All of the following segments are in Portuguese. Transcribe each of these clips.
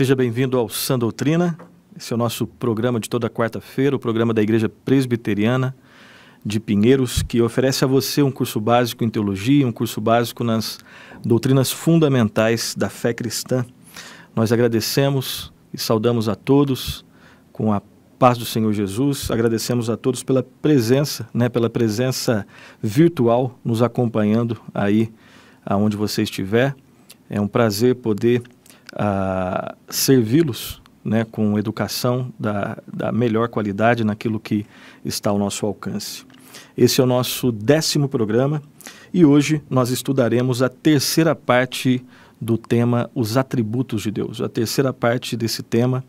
Seja bem-vindo ao Sã Doutrina. Esse é o nosso programa de toda quarta-feira, o programa da Igreja Presbiteriana de Pinheiros, que oferece a você um curso básico em teologia, um curso básico nas doutrinas fundamentais da fé cristã. Nós agradecemos e saudamos a todos com a paz do Senhor Jesus. Agradecemos a todos pela presença, né, pela presença virtual nos acompanhando aí aonde você estiver. É um prazer poder a servi-los né, com educação da, da melhor qualidade naquilo que está ao nosso alcance. Esse é o nosso décimo programa e hoje nós estudaremos a terceira parte do tema Os Atributos de Deus. A terceira parte desse tema,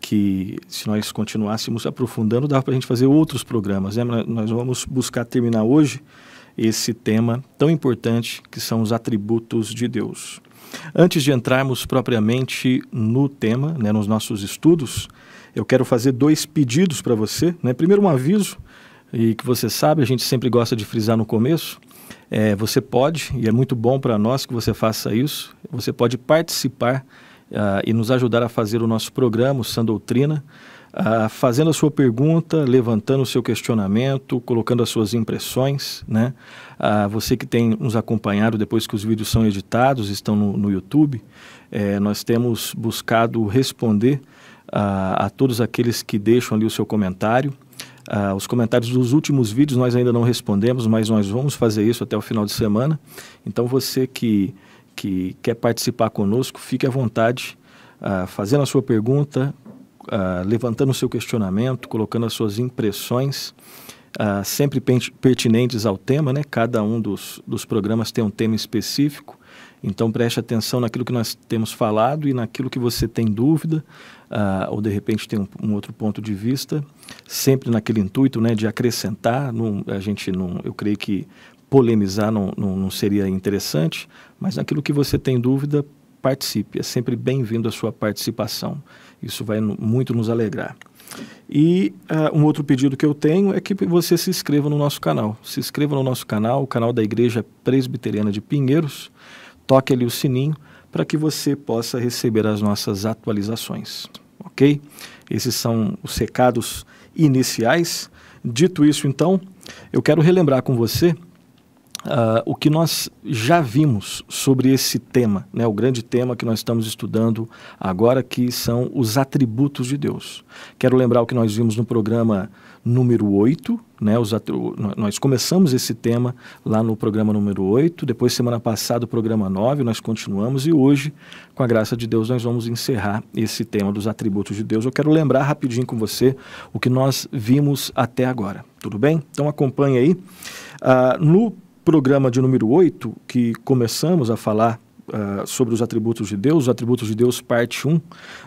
que se nós continuássemos aprofundando, dava para a gente fazer outros programas. Né? Nós vamos buscar terminar hoje esse tema tão importante que são os atributos de Deus. Antes de entrarmos propriamente no tema, né, nos nossos estudos, eu quero fazer dois pedidos para você. Né? Primeiro, um aviso, e que você sabe, a gente sempre gosta de frisar no começo. É, você pode, e é muito bom para nós que você faça isso, você pode participar uh, e nos ajudar a fazer o nosso programa, o Doutrina. Ah, fazendo a sua pergunta, levantando o seu questionamento, colocando as suas impressões, né? Ah, você que tem nos acompanhado depois que os vídeos são editados, estão no, no YouTube, eh, nós temos buscado responder ah, a todos aqueles que deixam ali o seu comentário. Uh, os comentários dos últimos vídeos nós ainda não respondemos, mas nós vamos fazer isso até o final de semana. Então você que, que quer participar conosco, fique à vontade uh, fazendo a sua pergunta, uh, levantando o seu questionamento, colocando as suas impressões, uh, sempre pertinentes ao tema, né? Cada um dos, dos programas tem um tema específico, então preste atenção naquilo que nós temos falado e naquilo que você tem dúvida, uh, ou de repente tem um, um, outro ponto de vista, sempre naquele intuito, né? De acrescentar, num, a gente não, eu creio que polemizar não, não, não seria interessante, mas naquilo que você tem dúvida, participe. É sempre bem-vindo a sua participação. Isso vai muito nos alegrar. E uh, um outro pedido que eu tenho é que você se inscreva no nosso canal. Se inscreva no nosso canal, o canal da Igreja Presbiteriana de Pinheiros. Toque ali o sininho para que você possa receber as nossas atualizações, ok? Esses são os recados iniciais. Dito isso, então, eu quero relembrar com você Uh, o que nós já vimos sobre esse tema, né, o grande tema que nós estamos estudando agora, que são os atributos de Deus. Quero lembrar o que nós vimos no programa número 8, né, os nós começamos esse tema lá no programa número 8, depois semana passada o programa 9, nós continuamos e hoje, com a graça de Deus, nós vamos encerrar esse tema dos atributos de Deus. Eu quero lembrar rapidinho com você o que nós vimos até agora, tudo bem? Então acompanhe aí. Uh, no programa de número 8, que começamos a falar uh, sobre os atributos de Deus, os atributos de Deus, parte 1,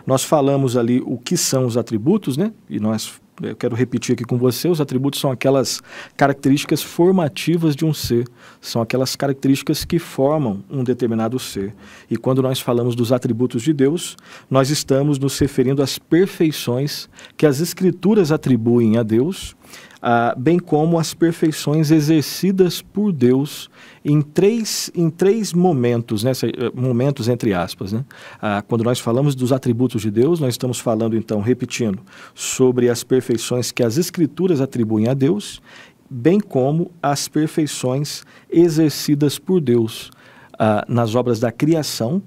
nós falamos ali o que são os atributos, né? E nós, eu quero repetir aqui com você: os atributos são aquelas características formativas de um ser, são aquelas características que formam um determinado ser. E quando nós falamos dos atributos de Deus, nós estamos nos referindo às perfeições que as Escrituras atribuem a Deus ah, bem como as perfeições exercidas por Deus em três, em três momentos, né? Eh, momentos entre aspas. Né? Ah, quando nós falamos dos atributos de Deus, nós estamos falando, então, repetindo, sobre as perfeições que as Escrituras atribuem a Deus, bem como as perfeições exercidas por Deus. Ah, nas obras da criação,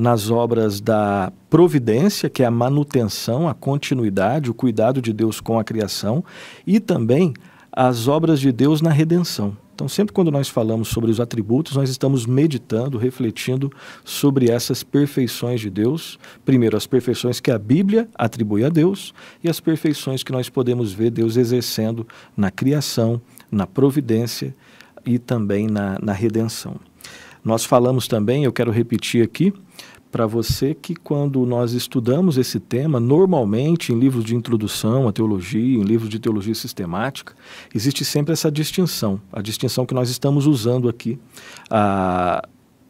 nas obras da providência, que é a manutenção, a continuidade, o cuidado de Deus com a criação, e também as obras de Deus na redenção. Então, sempre quando nós falamos sobre os atributos, nós estamos meditando, refletindo sobre essas perfeições de Deus. Primeiro, as perfeições que a Bíblia atribui a Deus e as perfeições que nós podemos ver Deus exercendo na criação, na providência e também na, na redenção. Nós falamos também, eu quero repetir aqui, para você que quando nós estudamos esse tema, normalmente em livros de introdução à teologia, em livros de teologia sistemática, existe sempre essa distinção, a distinção que nós estamos usando aqui. A,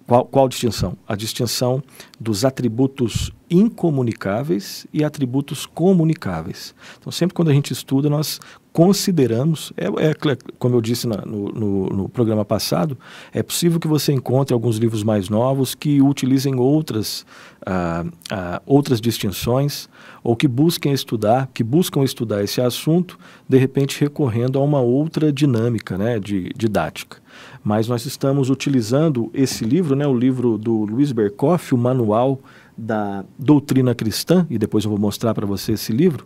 qual, qual distinção? A distinção dos atributos incomunicáveis e atributos comunicáveis. Então, sempre quando a gente estuda, nós consideramos, é, é, como eu disse na, no, no, no, programa passado, é possível que você encontre alguns livros mais novos que utilizem outras, ah, ah, outras distinções ou que busquem estudar, que buscam estudar esse assunto, de repente recorrendo a uma outra dinâmica né, de, didática. Mas nós estamos utilizando esse livro, né, o livro do Luiz Berkoff, o Manual da Doutrina Cristã, e depois eu vou mostrar para você esse livro,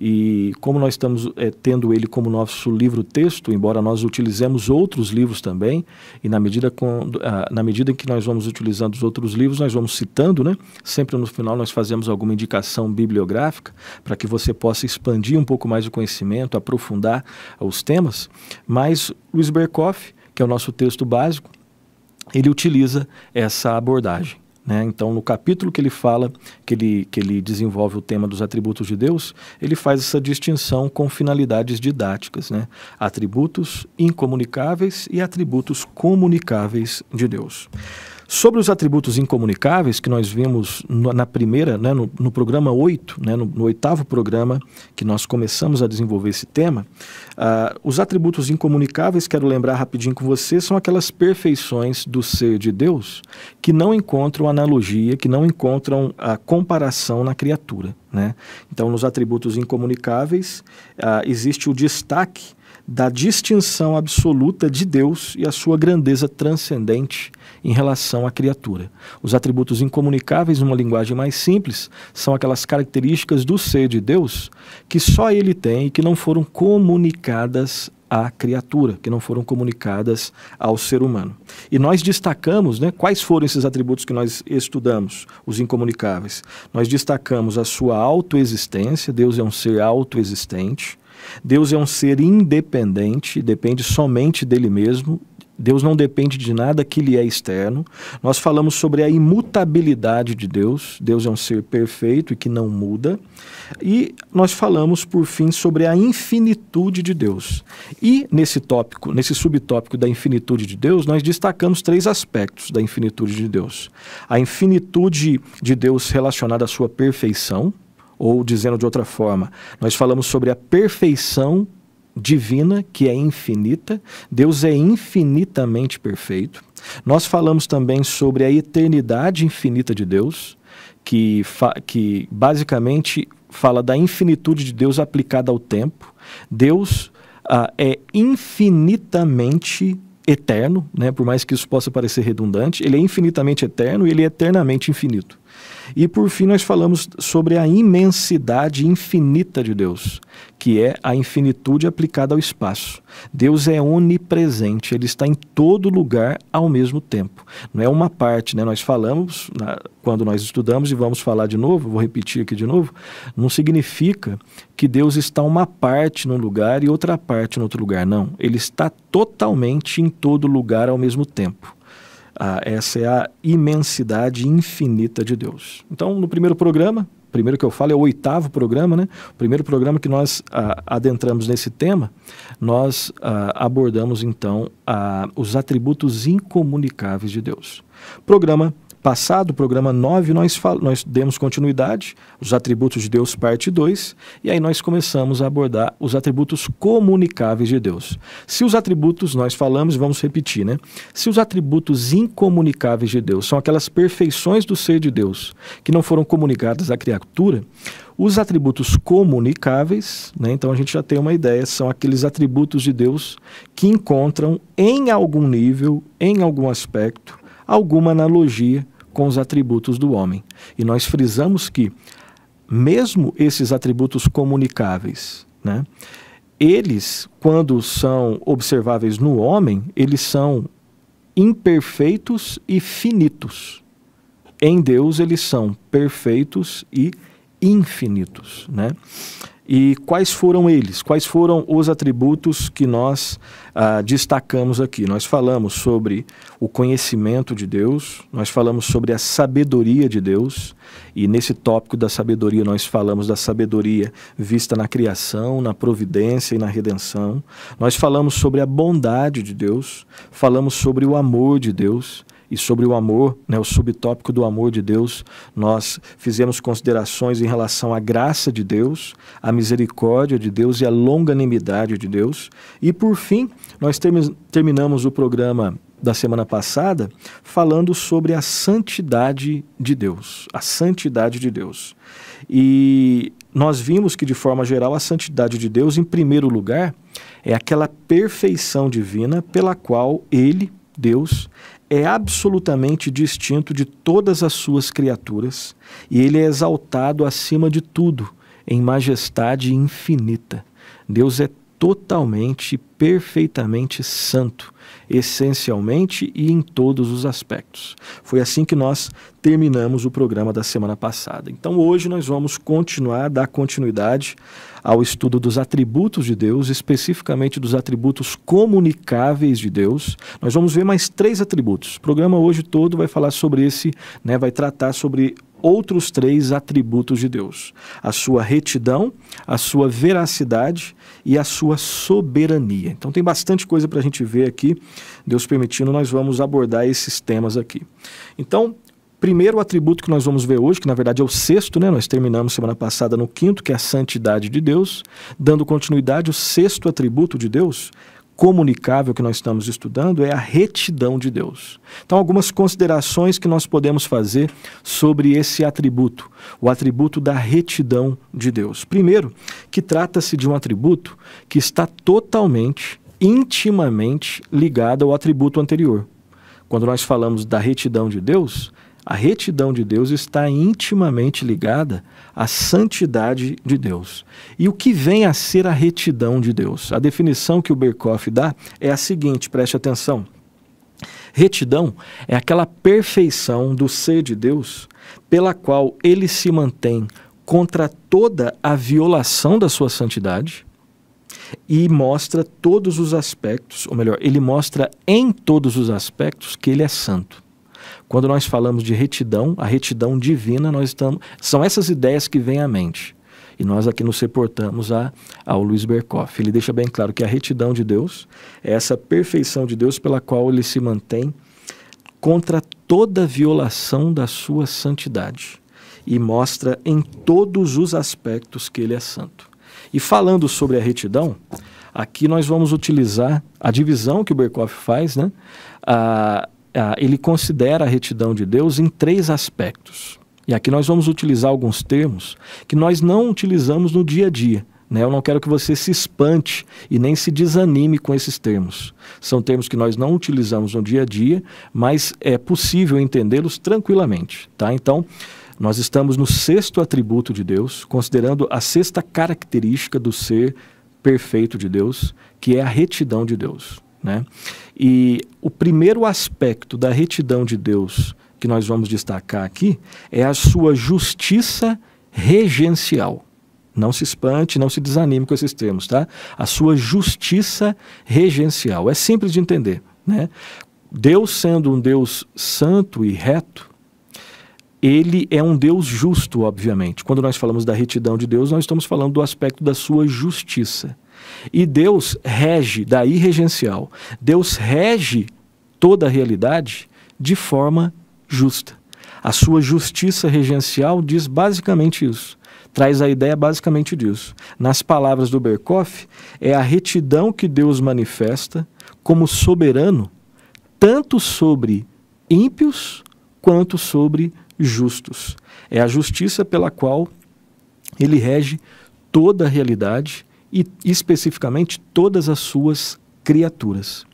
e como nós estamos é, tendo ele como nosso livro-texto, embora nós utilizemos outros livros também, e na medida, com, ah, na medida em que nós vamos utilizando os outros livros, nós vamos citando, né? Sempre no final nós fazemos alguma indicação bibliográfica para que você possa expandir um pouco mais o conhecimento, aprofundar os temas. Mas Luiz Berkoff, que é o nosso texto básico, ele utiliza essa abordagem. Né? Então, no capítulo que ele fala, que ele, que ele desenvolve o tema dos atributos de Deus, ele faz essa distinção com finalidades didáticas: né? atributos incomunicáveis e atributos comunicáveis de Deus. Sobre os atributos incomunicáveis, que nós vimos no, na primeira, né, no, no, programa 8, né, no, no, oitavo programa que nós começamos a desenvolver esse tema, uh, os atributos incomunicáveis, quero lembrar rapidinho com você, são aquelas perfeições do ser de Deus que não encontram analogia, que não encontram a comparação na criatura. Né? Então, nos atributos incomunicáveis, uh, existe o destaque da distinção absoluta de Deus e a sua grandeza transcendente em relação à criatura. Os atributos incomunicáveis, numa linguagem mais simples, são aquelas características do ser de Deus que só ele tem e que não foram comunicadas à criatura, que não foram comunicadas ao ser humano. E nós destacamos né, quais foram esses atributos que nós estudamos, os incomunicáveis. Nós destacamos a sua autoexistência, Deus é um ser autoexistente. Deus é um ser independente, depende somente dele mesmo. Deus não depende de nada que lhe é externo. Nós falamos sobre a imutabilidade de Deus. Deus é um ser perfeito e que não muda. E nós falamos, por fim, sobre a infinitude de Deus. E nesse tópico, nesse subtópico da infinitude de Deus, nós destacamos três aspectos da infinitude de Deus: a infinitude de Deus relacionada à sua perfeição, ou dizendo de outra forma, nós falamos sobre a perfeição divina, que é infinita. Deus é infinitamente perfeito. Nós falamos também sobre a eternidade infinita de Deus, que, que basicamente fala da infinitude de Deus aplicada ao tempo. Deus ah, é infinitamente eterno, né? por mais que isso possa parecer redundante, ele é infinitamente eterno e ele é eternamente infinito. E por fim, nós falamos sobre a imensidade infinita de Deus, que é a infinitude aplicada ao espaço. Deus é onipresente, ele está em todo lugar ao mesmo tempo. Não é uma parte, né? Nós falamos, quando nós estudamos, e vamos falar de novo, vou repetir aqui de novo, não significa que Deus está uma parte num lugar e outra parte no outro lugar, não. Ele está totalmente em todo lugar ao mesmo tempo. Ah, essa é a imensidade infinita de Deus. Então, no primeiro programa, primeiro que eu falo é o oitavo programa, né? O primeiro programa que nós ah, adentramos nesse tema, nós ah, abordamos então ah, os atributos incomunicáveis de Deus. Programa passado, programa 9, nós, nós demos continuidade, os atributos de Deus, parte 2, e aí nós começamos a abordar os atributos comunicáveis de Deus. Se os atributos, nós falamos, vamos repetir, né? Se os atributos incomunicáveis de Deus são aquelas perfeições do ser de Deus que não foram comunicadas à criatura, os atributos comunicáveis, né? então a gente já tem uma ideia, são aqueles atributos de Deus que encontram em algum nível, em algum aspecto, alguma analogia com os atributos do homem. E nós frisamos que, mesmo esses atributos comunicáveis, né, eles, quando são observáveis no homem, eles são imperfeitos e finitos. Em Deus, eles são perfeitos e infinitos. Né? E quais foram eles? Quais foram os atributos que nós ah, destacamos aqui? Nós falamos sobre o conhecimento de Deus, nós falamos sobre a sabedoria de Deus, e nesse tópico da sabedoria nós falamos da sabedoria vista na criação, na providência e na redenção. Nós falamos sobre a bondade de Deus, falamos sobre o amor de Deus, e sobre o amor, né, o subtópico do amor de Deus, nós fizemos considerações em relação à graça de Deus, à misericórdia de Deus e à longanimidade de Deus. E por fim, nós terminamos o programa da semana passada falando sobre a santidade de Deus, a santidade de Deus. E nós vimos que de forma geral a santidade de Deus, em primeiro lugar, é aquela perfeição divina pela qual ele, Deus, é absolutamente distinto de todas as suas criaturas e ele é exaltado acima de tudo, em majestade infinita. Deus é totalmente, perfeitamente santo, essencialmente e em todos os aspectos. Foi assim que nós terminamos o programa da semana passada. Então hoje nós vamos continuar, dar continuidade ao estudo dos atributos de Deus, especificamente dos atributos comunicáveis de Deus. Nós vamos ver mais três atributos. O programa hoje todo vai falar sobre esse, né, vai tratar sobre outros três atributos de Deus: a sua retidão, a sua veracidade e a sua soberania. Então, tem bastante coisa para a gente ver aqui. Deus permitindo, nós vamos abordar esses temas aqui. Então, Primeiro atributo que nós vamos ver hoje, que na verdade é o sexto, né? Nós terminamos semana passada no quinto, que é a santidade de Deus, dando continuidade o sexto atributo de Deus, comunicável que nós estamos estudando é a retidão de Deus. Então, algumas considerações que nós podemos fazer sobre esse atributo, o atributo da retidão de Deus. Primeiro, que trata-se de um atributo que está totalmente, intimamente ligado ao atributo anterior. Quando nós falamos da retidão de Deus, a retidão de Deus está intimamente ligada à santidade de Deus. E o que vem a ser a retidão de Deus? A definição que o Berkoff dá é a seguinte, preste atenção. Retidão é aquela perfeição do ser de Deus pela qual ele se mantém contra toda a violação da sua santidade e mostra todos os aspectos, ou melhor, ele mostra em todos os aspectos que ele é santo. Quando nós falamos de retidão, a retidão divina, nós estamos são essas ideias que vêm à mente. E nós aqui nos reportamos a, ao Luiz Berkoff. Ele deixa bem claro que a retidão de Deus é essa perfeição de Deus pela qual ele se mantém contra toda violação da sua santidade e mostra em todos os aspectos que ele é santo. E falando sobre a retidão, aqui nós vamos utilizar a divisão que o Berkoff faz, né? Ah, ah, ele considera a retidão de Deus em três aspectos. E aqui nós vamos utilizar alguns termos que nós não utilizamos no dia a dia. Né? Eu não quero que você se espante e nem se desanime com esses termos. São termos que nós não utilizamos no dia a dia, mas é possível entendê-los tranquilamente. Tá? Então, nós estamos no sexto atributo de Deus, considerando a sexta característica do ser perfeito de Deus, que é a retidão de Deus. Né? E o primeiro aspecto da retidão de Deus que nós vamos destacar aqui é a sua justiça regencial. Não se espante, não se desanime com esses termos, tá? A sua justiça regencial. É simples de entender, né? Deus sendo um Deus santo e reto, ele é um Deus justo, obviamente. Quando nós falamos da retidão de Deus, nós estamos falando do aspecto da sua justiça. E Deus rege, daí regencial, Deus rege toda a realidade de forma justa. A sua justiça regencial diz basicamente isso. Traz a ideia basicamente disso. Nas palavras do Berkoff, é a retidão que Deus manifesta como soberano, tanto sobre ímpios quanto sobre justos. É a justiça pela qual ele rege toda a realidade e especificamente todas as suas criaturas.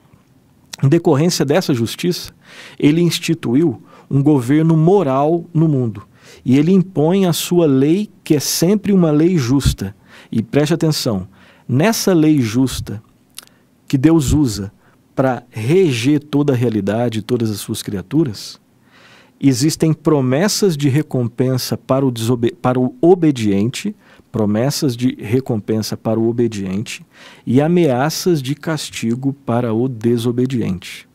Em decorrência dessa justiça, ele instituiu um governo moral no mundo e ele impõe a sua lei, que é sempre uma lei justa. E preste atenção, nessa lei justa que Deus usa para reger toda a realidade e todas as suas criaturas, existem promessas de recompensa para o, para o obediente, promessas de recompensa para o obediente e ameaças de castigo para o desobediente.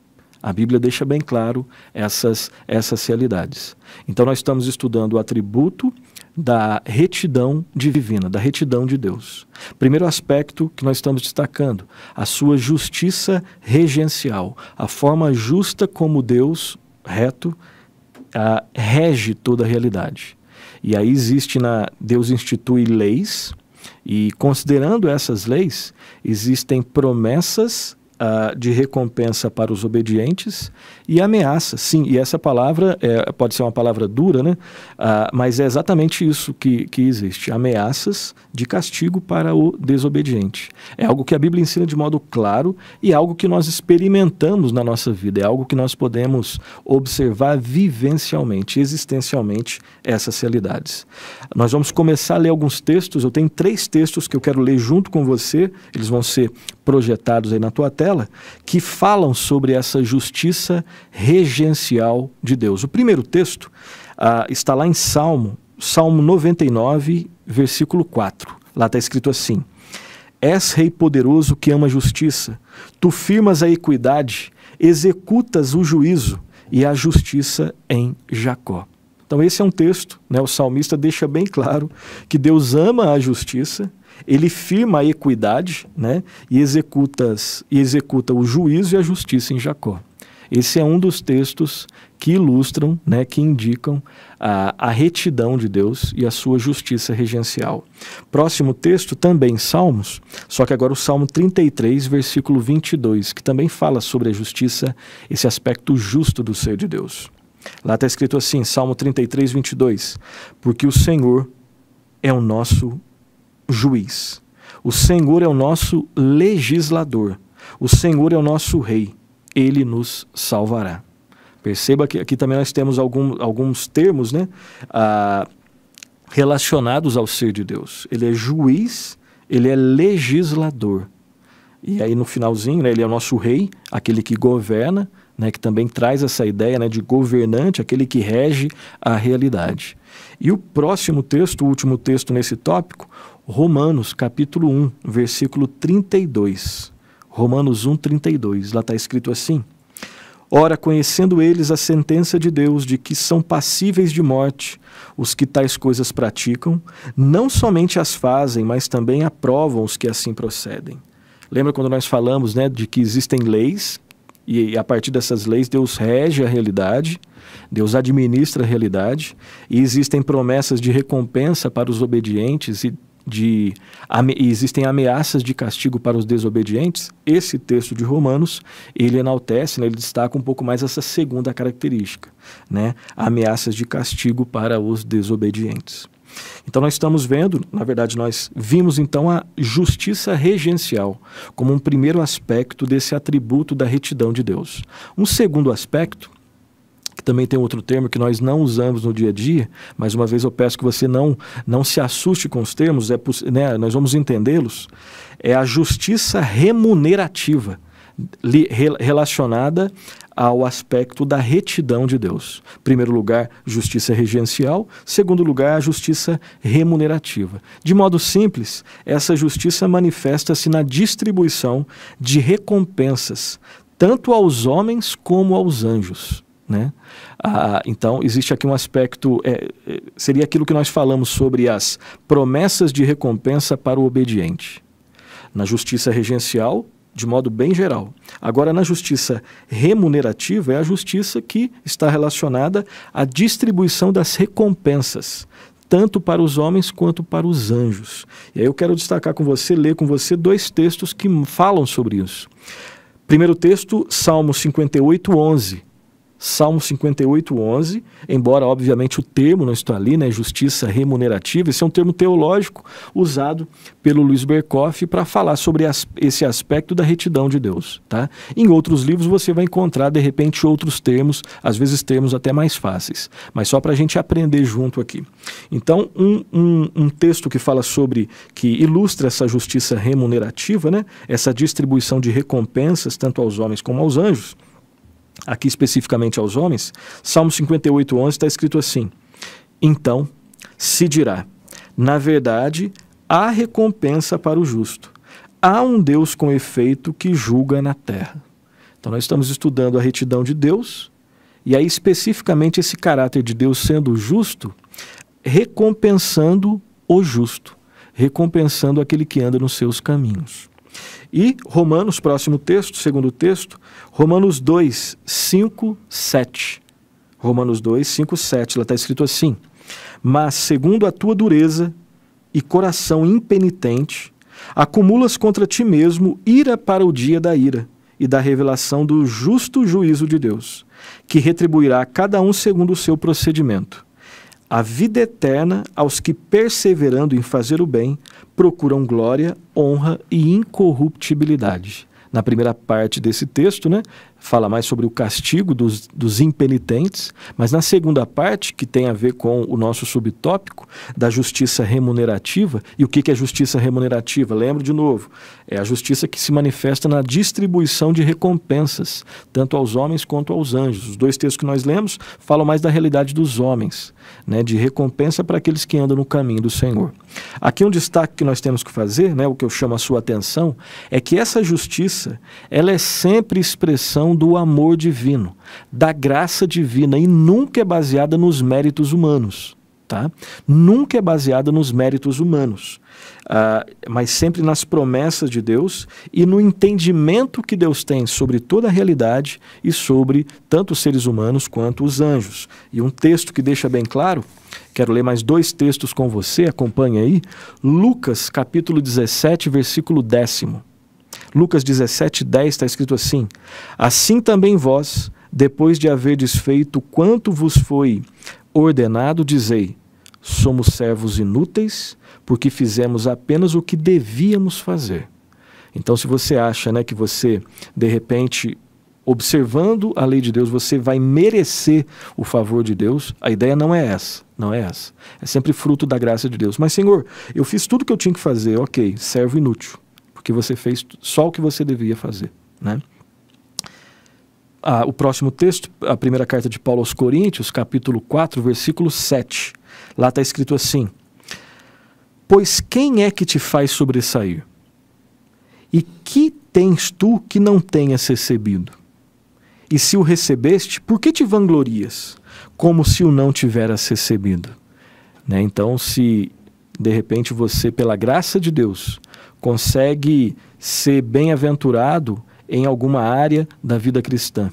A Bíblia deixa bem claro essas, essas realidades. Então, nós estamos estudando o atributo da retidão divina, da retidão de Deus. Primeiro aspecto que nós estamos destacando, a sua justiça regencial, a forma justa como Deus, reto, ah, rege toda a realidade. E aí existe na Deus institui leis e considerando essas leis existem promessas uh, de recompensa para os obedientes e ameaça. Sim, e essa palavra é, pode ser uma palavra dura, né? Uh, mas é exatamente isso que, que existe: ameaças de castigo para o desobediente. É algo que a Bíblia ensina de modo claro e é algo que nós experimentamos na nossa vida, é algo que nós podemos observar vivencialmente, existencialmente, essas realidades. Nós vamos começar a ler alguns textos, eu tenho três textos que eu quero ler junto com você, eles vão ser projetados aí na tua tela dela, que falam sobre essa justiça regencial de Deus. O primeiro texto ah, está lá em Salmo, Salmo 99, versículo 4. Lá está escrito assim: És rei poderoso que ama a justiça, tu firmas a equidade, executas o juízo e a justiça em Jacó. Então, esse é um texto, né? o salmista deixa bem claro que Deus ama a justiça ele firma a equidade né, e, executa, e executa o juízo e a justiça em Jacó. Esse é um dos textos que ilustram, né, que indicam a, a retidão de Deus e a sua justiça regencial. Próximo texto, também Salmos, só que agora o Salmo 33, versículo 22, que também fala sobre a justiça, esse aspecto justo do ser de Deus. Lá está escrito assim, Salmo 33, 22, Porque o Senhor é o nosso juiz. O Senhor é o nosso legislador. O Senhor é o nosso rei. Ele nos salvará. Perceba que aqui também nós temos algum, alguns termos né, ah, relacionados ao ser de Deus. Ele é juiz, ele é legislador. E aí no finalzinho, né, ele é o nosso rei, aquele que governa, né, que também traz essa ideia né, de governante, aquele que rege a realidade. E o próximo texto, o último texto nesse tópico, Romanos capítulo 1, versículo 32. Romanos 1, 32. Lá está escrito assim: Ora, conhecendo eles a sentença de Deus de que são passíveis de morte os que tais coisas praticam, não somente as fazem, mas também aprovam os que assim procedem. Lembra quando nós falamos né, de que existem leis, e a partir dessas leis Deus rege a realidade, Deus administra a realidade, e existem promessas de recompensa para os obedientes e de ame, existem ameaças de castigo para os desobedientes, esse texto de Romanos, ele enaltece, né, ele destaca um pouco mais essa segunda característica, né, ameaças de castigo para os desobedientes. Então nós estamos vendo, na verdade nós vimos então a justiça regencial como um primeiro aspecto desse atributo da retidão de Deus. Um segundo aspecto também tem outro termo que nós não usamos no dia a dia, mas uma vez eu peço que você não, não se assuste com os termos, é, né, nós vamos entendê-los. É a justiça remunerativa li, re, relacionada ao aspecto da retidão de Deus. Primeiro lugar, justiça regencial. Segundo lugar, justiça remunerativa. De modo simples, essa justiça manifesta-se na distribuição de recompensas, tanto aos homens como aos anjos. Né? Ah, então, existe aqui um aspecto, é, é, seria aquilo que nós falamos sobre as promessas de recompensa para o obediente. Na justiça regencial, de modo bem geral. Agora, na justiça remunerativa, é a justiça que está relacionada à distribuição das recompensas, tanto para os homens quanto para os anjos. E aí eu quero destacar com você, ler com você dois textos que falam sobre isso. Primeiro texto, Salmo 58, 11 Salmo 58, 11, embora obviamente o termo não está ali, né, justiça remunerativa, esse é um termo teológico usado pelo Luiz Berkoff para falar sobre as, esse aspecto da retidão de Deus. Tá? Em outros livros você vai encontrar de repente outros termos, às vezes termos até mais fáceis, mas só para a gente aprender junto aqui. Então, um, um, um texto que fala sobre, que ilustra essa justiça remunerativa, né, essa distribuição de recompensas tanto aos homens como aos anjos, aqui especificamente aos homens, Salmo 58, 11 está escrito assim: Então se dirá, na verdade, há recompensa para o justo. Há um Deus com efeito que julga na terra. Então, nós estamos estudando a retidão de Deus, e aí, especificamente, esse caráter de Deus sendo justo, recompensando o justo, recompensando aquele que anda nos seus caminhos. E Romanos, próximo texto, segundo texto, Romanos 2, 5, 7. Romanos 2, 5, 7. lá está escrito assim: Mas segundo a tua dureza e coração impenitente, acumulas contra ti mesmo ira para o dia da ira e da revelação do justo juízo de Deus, que retribuirá a cada um segundo o seu procedimento a vida eterna aos que, perseverando em fazer o bem, procuram glória, honra e incorruptibilidade. Na primeira parte desse texto, né, fala mais sobre o castigo dos, dos impenitentes, mas na segunda parte, que tem a ver com o nosso subtópico da justiça remunerativa, e o que, que é justiça remunerativa? Lembro de novo, é a justiça que se manifesta na distribuição de recompensas, tanto aos homens quanto aos anjos. Os dois textos que nós lemos falam mais da realidade dos homens, né, de recompensa para aqueles que andam no caminho do Senhor. Aqui um destaque que nós temos que fazer, né, o que eu chamo a sua atenção, é que essa justiça, ela é sempre expressão do amor divino, da graça divina e nunca é baseada nos méritos humanos. Tá? Nunca é baseada nos méritos humanos, uh, mas sempre nas promessas de Deus e no entendimento que Deus tem sobre toda a realidade e sobre tanto os seres humanos quanto os anjos. E um texto que deixa bem claro, quero ler mais dois textos com você, acompanha aí, Lucas capítulo 17, versículo décimo. Lucas 17:10 está escrito assim: Assim também vós, depois de haverdes feito quanto vos foi ordenado, dizei: Somos servos inúteis, porque fizemos apenas o que devíamos fazer. Então, se você acha né, que você, de repente, observando a lei de Deus, você vai merecer o favor de Deus, a ideia não é essa. Não é essa. É sempre fruto da graça de Deus. Mas, Senhor, eu fiz tudo o que eu tinha que fazer, ok, servo inútil porque você fez só o que você devia fazer, né? Ah, o próximo texto, a primeira carta de Paulo aos Coríntios, capítulo 4, versículo 7. Lá está escrito assim: Pois quem é que te faz sobressair? E que tens tu que não tenhas recebido? E se o recebeste, por que te vanglorias, como se o não tiveras recebido? Né? Então, se de repente você, pela graça de Deus, consegue ser bem-aventurado em alguma área da vida cristã.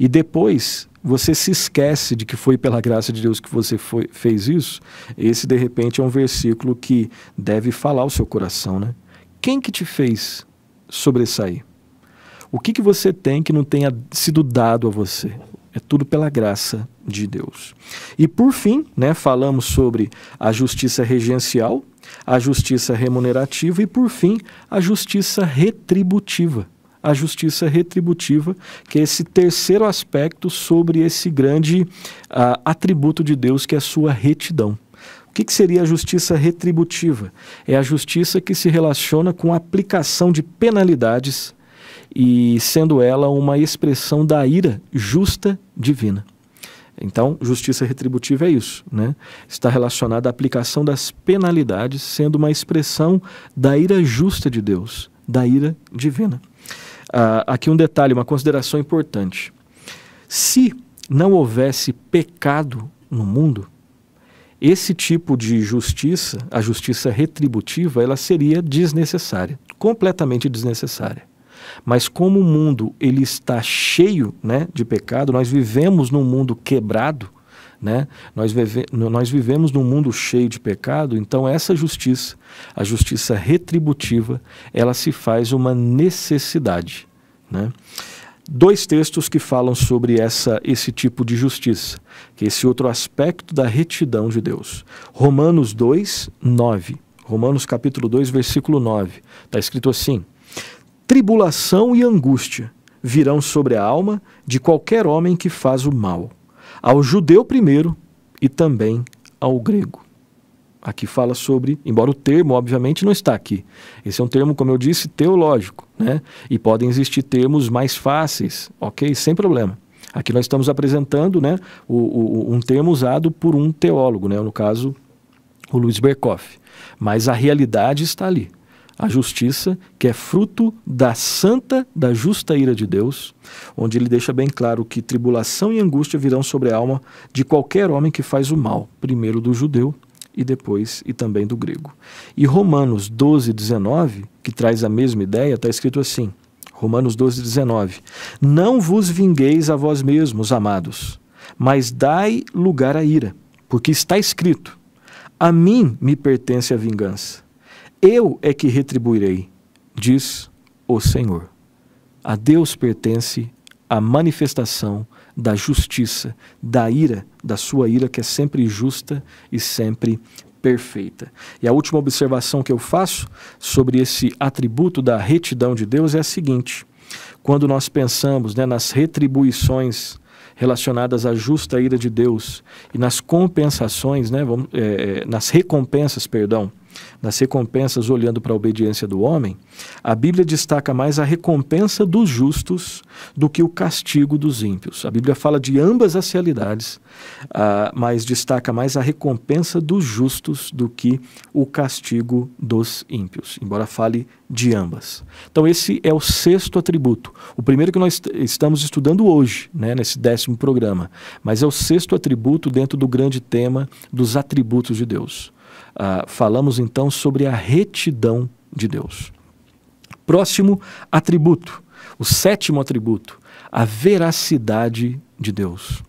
E depois você se esquece de que foi pela graça de Deus que você foi, fez isso. Esse, de repente, é um versículo que deve falar o seu coração, né? Quem que te fez sobressair? O que, que você tem que não tenha sido dado a você? É tudo pela graça de Deus. E por fim, né, falamos sobre a justiça regencial, a justiça remunerativa e, por fim, a justiça retributiva. A justiça retributiva, que é esse terceiro aspecto sobre esse grande uh, atributo de Deus, que é a sua retidão. O que, que, seria a justiça retributiva? É a justiça que se relaciona com a aplicação de penalidades e sendo ela uma expressão da ira justa divina. Então, justiça retributiva é isso, né? Está relacionada à aplicação das penalidades, sendo uma expressão da ira justa de Deus, da ira divina. Ah, aqui um detalhe, uma consideração importante. Se não houvesse pecado no mundo, esse tipo de justiça, a justiça retributiva, ela seria desnecessária, completamente desnecessária. Mas como o mundo ele está cheio né, de pecado, nós vivemos num mundo quebrado, né? Nós, vive, nós vivemos num mundo cheio de pecado, então essa justiça, a justiça retributiva, ela se faz uma necessidade. Né? Dois textos que falam sobre essa, esse tipo de justiça, que é esse outro aspecto da retidão de Deus. Romanos 2, 9. Romanos capítulo 2, versículo 9. Está escrito assim: Tribulação e angústia virão sobre a alma de qualquer homem que faz o mal, ao judeu primeiro e também ao grego. Aqui fala sobre, embora o termo, obviamente, não está aqui. Esse é um termo, como eu disse, teológico, né? E podem existir termos mais fáceis, ok? Sem problema. Aqui nós estamos apresentando né, o, o, um termo usado por um teólogo, né, no caso, o Luiz Berkoff. Mas a realidade está ali a justiça, que é fruto da santa, da justa ira de Deus, onde ele deixa bem claro que tribulação e angústia virão sobre a alma de qualquer homem que faz o mal, primeiro do judeu e depois e também do grego. E Romanos 12, 19, que traz a mesma ideia, está escrito assim: Romanos 12, 19. Não vos vingueis a vós mesmos, amados, mas dai lugar à ira, porque está escrito: A mim me pertence a vingança eu é que retribuirei, diz o Senhor. A Deus pertence a manifestação da justiça, da ira, da sua ira que é sempre justa e sempre perfeita. E a última observação que eu faço sobre esse atributo da retidão de Deus é a seguinte: quando nós pensamos né, nas retribuições relacionadas à justa ira de Deus e nas compensações, né, vamos, é, nas recompensas, perdão, nas recompensas olhando para a obediência do homem, a Bíblia destaca mais a recompensa dos justos do que o castigo dos ímpios. A Bíblia fala de ambas as realidades, uh, mas destaca mais a recompensa dos justos do que o castigo dos ímpios, embora fale de ambas. Então, esse é o sexto atributo. O primeiro que nós estamos estudando hoje, né, nesse décimo programa, mas é o sexto atributo dentro do grande tema dos atributos de Deus. Ah, falamos então sobre a retidão de Deus. Próximo atributo, o sétimo atributo, a veracidade de Deus.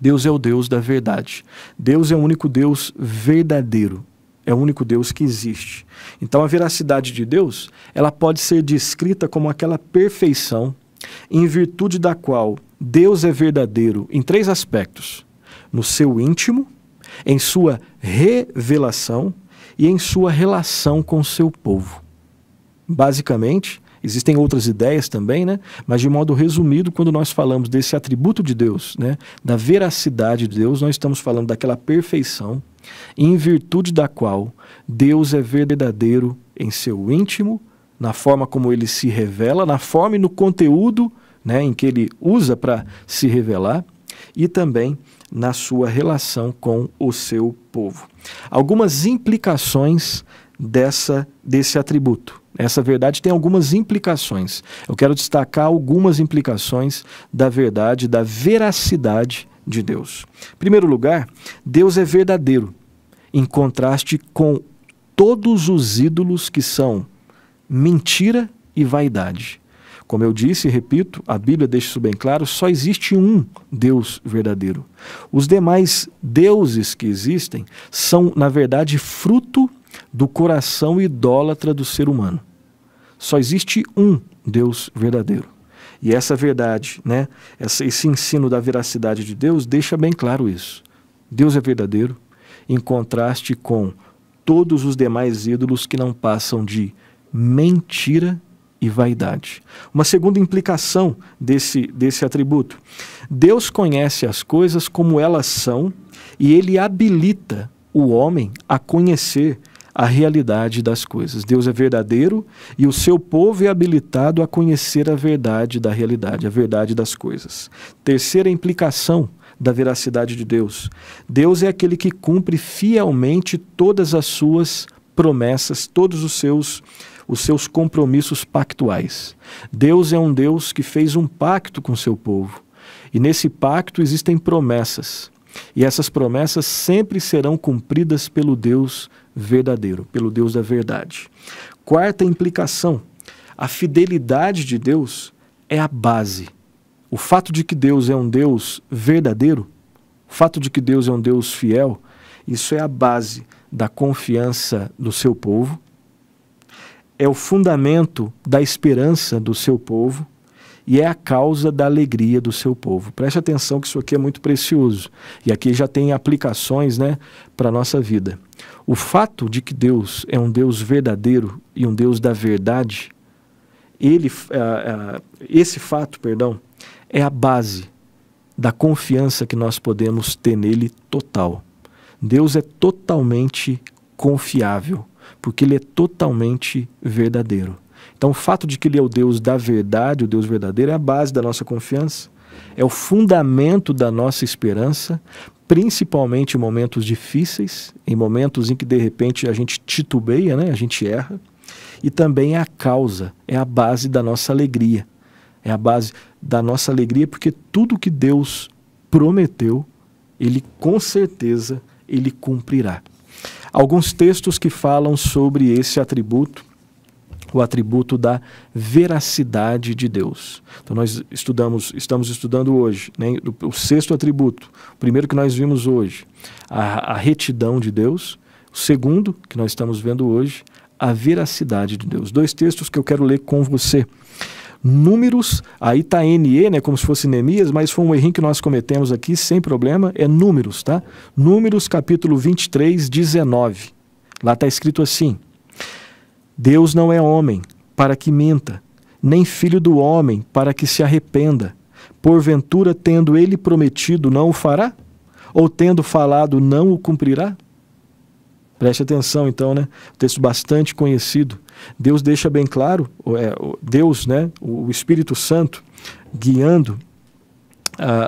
Deus é o Deus da verdade. Deus é o único Deus verdadeiro. É o único Deus que existe. Então a veracidade de Deus, ela pode ser descrita como aquela perfeição em virtude da qual Deus é verdadeiro em três aspectos: no seu íntimo, em sua revelação e em sua relação com seu povo. Basicamente, existem outras ideias também, né? mas de modo resumido, quando nós falamos desse atributo de Deus, né? da veracidade de Deus, nós estamos falando daquela perfeição em virtude da qual Deus é verdadeiro em seu íntimo, na forma como ele se revela, na forma e no conteúdo né, em que ele usa para se revelar, e também na sua relação com o seu povo. Algumas implicações dessa desse atributo. Essa verdade tem algumas implicações. Eu quero destacar algumas implicações da verdade, da veracidade de Deus. Em primeiro lugar, Deus é verdadeiro, em contraste com todos os ídolos que são mentira e vaidade. Como eu disse e repito, a Bíblia deixa isso bem claro: só existe um Deus verdadeiro. Os demais deuses que existem são, na verdade, fruto do coração idólatra do ser humano. Só existe um Deus verdadeiro. E essa verdade, né, esse ensino da veracidade de Deus deixa bem claro isso. Deus é verdadeiro, em contraste com todos os demais ídolos que não passam de mentira e vaidade. Uma segunda implicação desse, desse atributo: Deus conhece as coisas como elas são e ele habilita o homem a conhecer a realidade das coisas. Deus é verdadeiro e o seu povo é habilitado a conhecer a verdade da realidade, a verdade das coisas. Terceira implicação da veracidade de Deus: Deus é aquele que cumpre fielmente todas as suas promessas, todos os seus os seus compromissos pactuais. Deus é um Deus que fez um pacto com seu povo. E nesse pacto existem promessas. E essas promessas sempre serão cumpridas pelo Deus verdadeiro, pelo Deus da verdade. Quarta implicação: a fidelidade de Deus é a base. O fato de que Deus é um Deus verdadeiro, o fato de que Deus é um Deus fiel, isso é a base da confiança do seu povo, é o fundamento da esperança do seu povo e é a causa da alegria do seu povo. Preste atenção que isso aqui é muito precioso e aqui já tem aplicações né, para a nossa vida. O fato de que Deus é um Deus verdadeiro e um Deus da verdade, ele, uh, uh, esse fato, perdão, é a base da confiança que nós podemos ter nele total. Deus é totalmente confiável porque ele é totalmente verdadeiro. Então, o fato de que ele é o Deus da verdade, o Deus verdadeiro, é a base da nossa confiança, é o fundamento da nossa esperança, principalmente em momentos difíceis, em momentos em que de repente a gente titubeia, né? a gente erra, e também é a causa, é a base da nossa alegria. É a base da nossa alegria porque tudo que Deus prometeu, ele com certeza ele cumprirá alguns textos que falam sobre esse atributo, o atributo da veracidade de Deus. Então nós estudamos, estamos estudando hoje, né, o sexto atributo, o primeiro que nós vimos hoje, a, a retidão de Deus. O segundo que nós estamos vendo hoje, a veracidade de Deus. Dois textos que eu quero ler com você números, aí tá NE, né, como se fosse Neemias, mas foi um errinho que nós cometemos aqui, sem problema, é números, tá? Números capítulo 23, 19. Lá está escrito assim: Deus não é homem para que minta, nem filho do homem para que se arrependa. Porventura, tendo ele prometido, não o fará? Ou tendo falado, não o cumprirá? Preste atenção, então, né? Texto bastante conhecido. Deus deixa bem claro, é, Deus, né, o Espírito Santo, guiando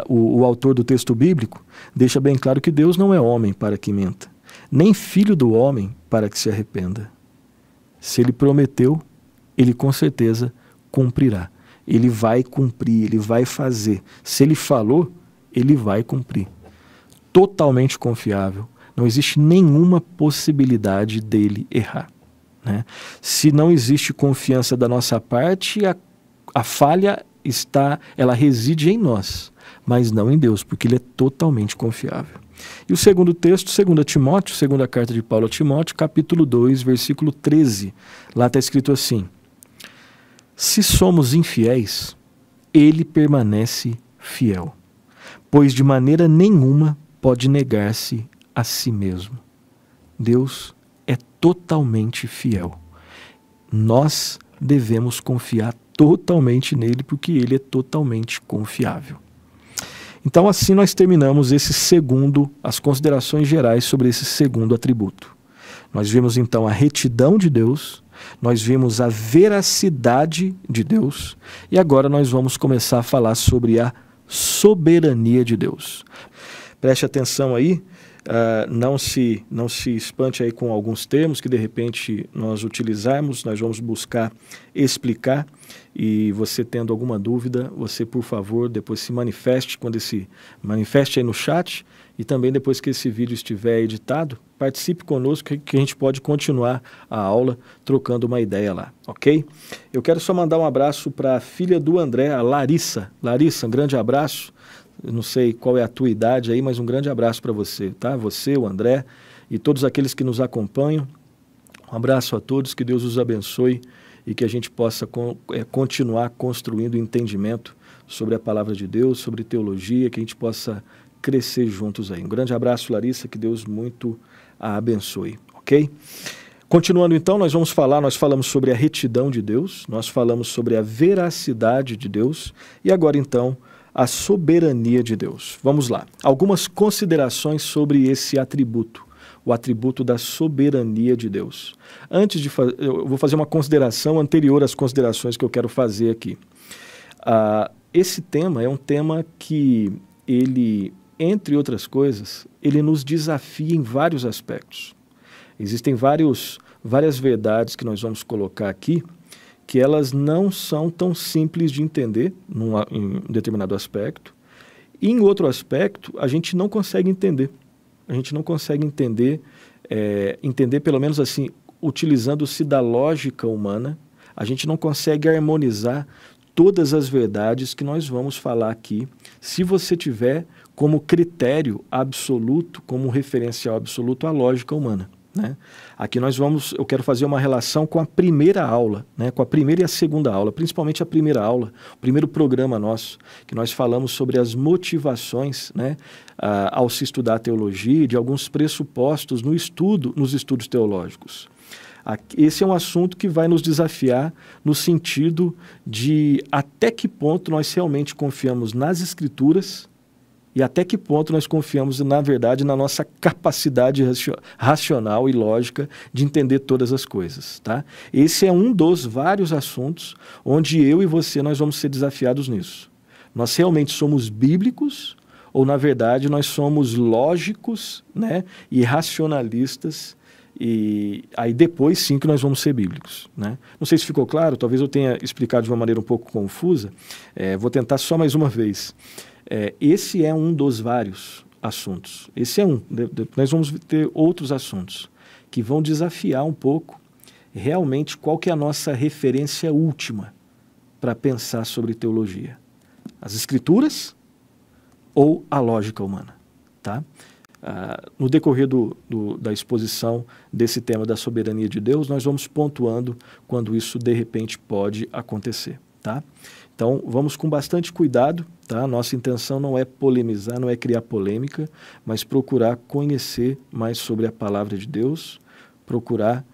uh, o, o autor do texto bíblico, deixa bem claro que Deus não é homem para que minta, nem filho do homem para que se arrependa. Se ele prometeu, ele com certeza cumprirá. Ele vai cumprir, ele vai fazer. Se ele falou, ele vai cumprir. Totalmente confiável. Não existe nenhuma possibilidade dele errar. Né? Se não existe confiança da nossa parte, a, a falha está, ela reside em nós, mas não em Deus, porque Ele é totalmente confiável. E o segundo texto, 2 Timóteo, segunda carta de Paulo a Timóteo, capítulo 2, versículo 13. Lá está escrito assim: Se somos infiéis, ele permanece fiel, pois de maneira nenhuma pode negar-se a si mesmo. Deus totalmente fiel. Nós devemos confiar totalmente nele, porque ele é totalmente confiável. Então, assim nós terminamos esse segundo, as considerações gerais sobre esse segundo atributo. Nós vimos então a retidão de Deus, nós vimos a veracidade de Deus, e agora nós vamos começar a falar sobre a soberania de Deus. Preste atenção aí ah, não se não se espante aí com alguns termos que de repente nós utilizarmos, nós vamos buscar explicar e você tendo alguma dúvida, você por favor depois se manifeste quando esse manifeste aí no chat e também depois que esse vídeo estiver editado, participe conosco que, que a gente pode continuar a aula trocando uma ideia lá, ok? Eu quero só mandar um abraço para a filha do André, a Larissa. Larissa, um grande abraço. Eu não sei qual é a tua idade aí, mas um grande abraço para você, tá? Você, o André e todos aqueles que nos acompanham. Um abraço a todos, que Deus os abençoe e que a gente possa con é, continuar construindo entendimento sobre a palavra de Deus, sobre teologia, que a gente possa crescer juntos aí. Um grande abraço, Larissa, que Deus muito a abençoe, ok? Continuando então, nós vamos falar, nós falamos sobre a retidão de Deus, nós falamos sobre a veracidade de Deus e agora então a soberania de Deus. Vamos lá. Algumas considerações sobre esse atributo, o atributo da soberania de Deus. Antes de fazer, eu vou fazer uma consideração anterior às considerações que eu quero fazer aqui. Uh, esse tema é um tema que ele, entre outras coisas, ele nos desafia em vários aspectos. Existem vários, várias verdades que nós vamos colocar aqui que elas não são tão simples de entender num, em determinado aspecto. E em outro aspecto, a gente não consegue entender. A gente não consegue entender, é, entender pelo menos assim, utilizando-se da lógica humana, a gente não consegue harmonizar todas as verdades que nós vamos falar aqui, se você tiver como critério absoluto, como referencial absoluto, a lógica humana. Né? Aqui nós vamos, eu quero fazer uma relação com a primeira aula, né? com a primeira e a segunda aula, principalmente a primeira aula, o primeiro programa nosso, que nós falamos sobre as motivações né? Ah, ao se estudar teologia, de alguns pressupostos no estudo, nos estudos teológicos. Esse é um assunto que vai nos desafiar no sentido de até que ponto nós realmente confiamos nas Escrituras e até que ponto nós confiamos, na verdade, na nossa capacidade racional e lógica de entender todas as coisas, tá? Esse é um dos vários assuntos onde eu e você nós vamos ser desafiados nisso. Nós realmente somos bíblicos ou na verdade nós somos lógicos, né, e racionalistas? E aí depois sim que nós vamos ser bíblicos. Né? Não sei se ficou claro, talvez eu tenha explicado de uma maneira um pouco confusa. É, vou tentar só mais uma vez. É, esse é um dos vários assuntos. Esse é um. De, de, nós vamos ter outros assuntos que vão desafiar um pouco realmente qual que é a nossa referência última para pensar sobre teologia. As escrituras ou a lógica humana, tá? Ah, no decorrer do, do, da exposição desse tema da soberania de Deus, nós vamos pontuando quando isso de repente pode acontecer, tá? Então, vamos com bastante cuidado, tá? Nossa intenção não é polemizar, não é criar polêmica, mas procurar conhecer mais sobre a palavra de Deus, procurar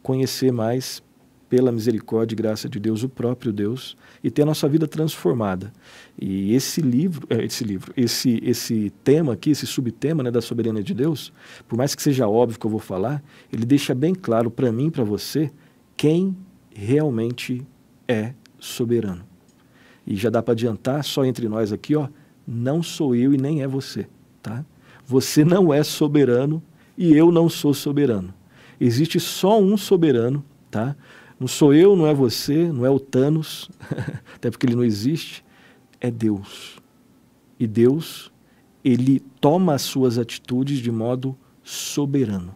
conhecer mais pela misericórdia e graça de Deus, o próprio Deus, e ter a nossa vida transformada. E esse livro, é, esse livro, esse, esse tema aqui, esse subtema né, da soberania de Deus, por mais que seja óbvio que eu vou falar, ele deixa bem claro para mim, para você, quem realmente é soberano e já dá para adiantar só entre nós aqui, ó, não sou eu e nem é você, tá? Você não é soberano e eu não sou soberano. Existe só um soberano, tá? Não sou eu, não é você, não é o Thanos, até porque ele não existe, é Deus. E Deus, ele toma as suas atitudes de modo soberano,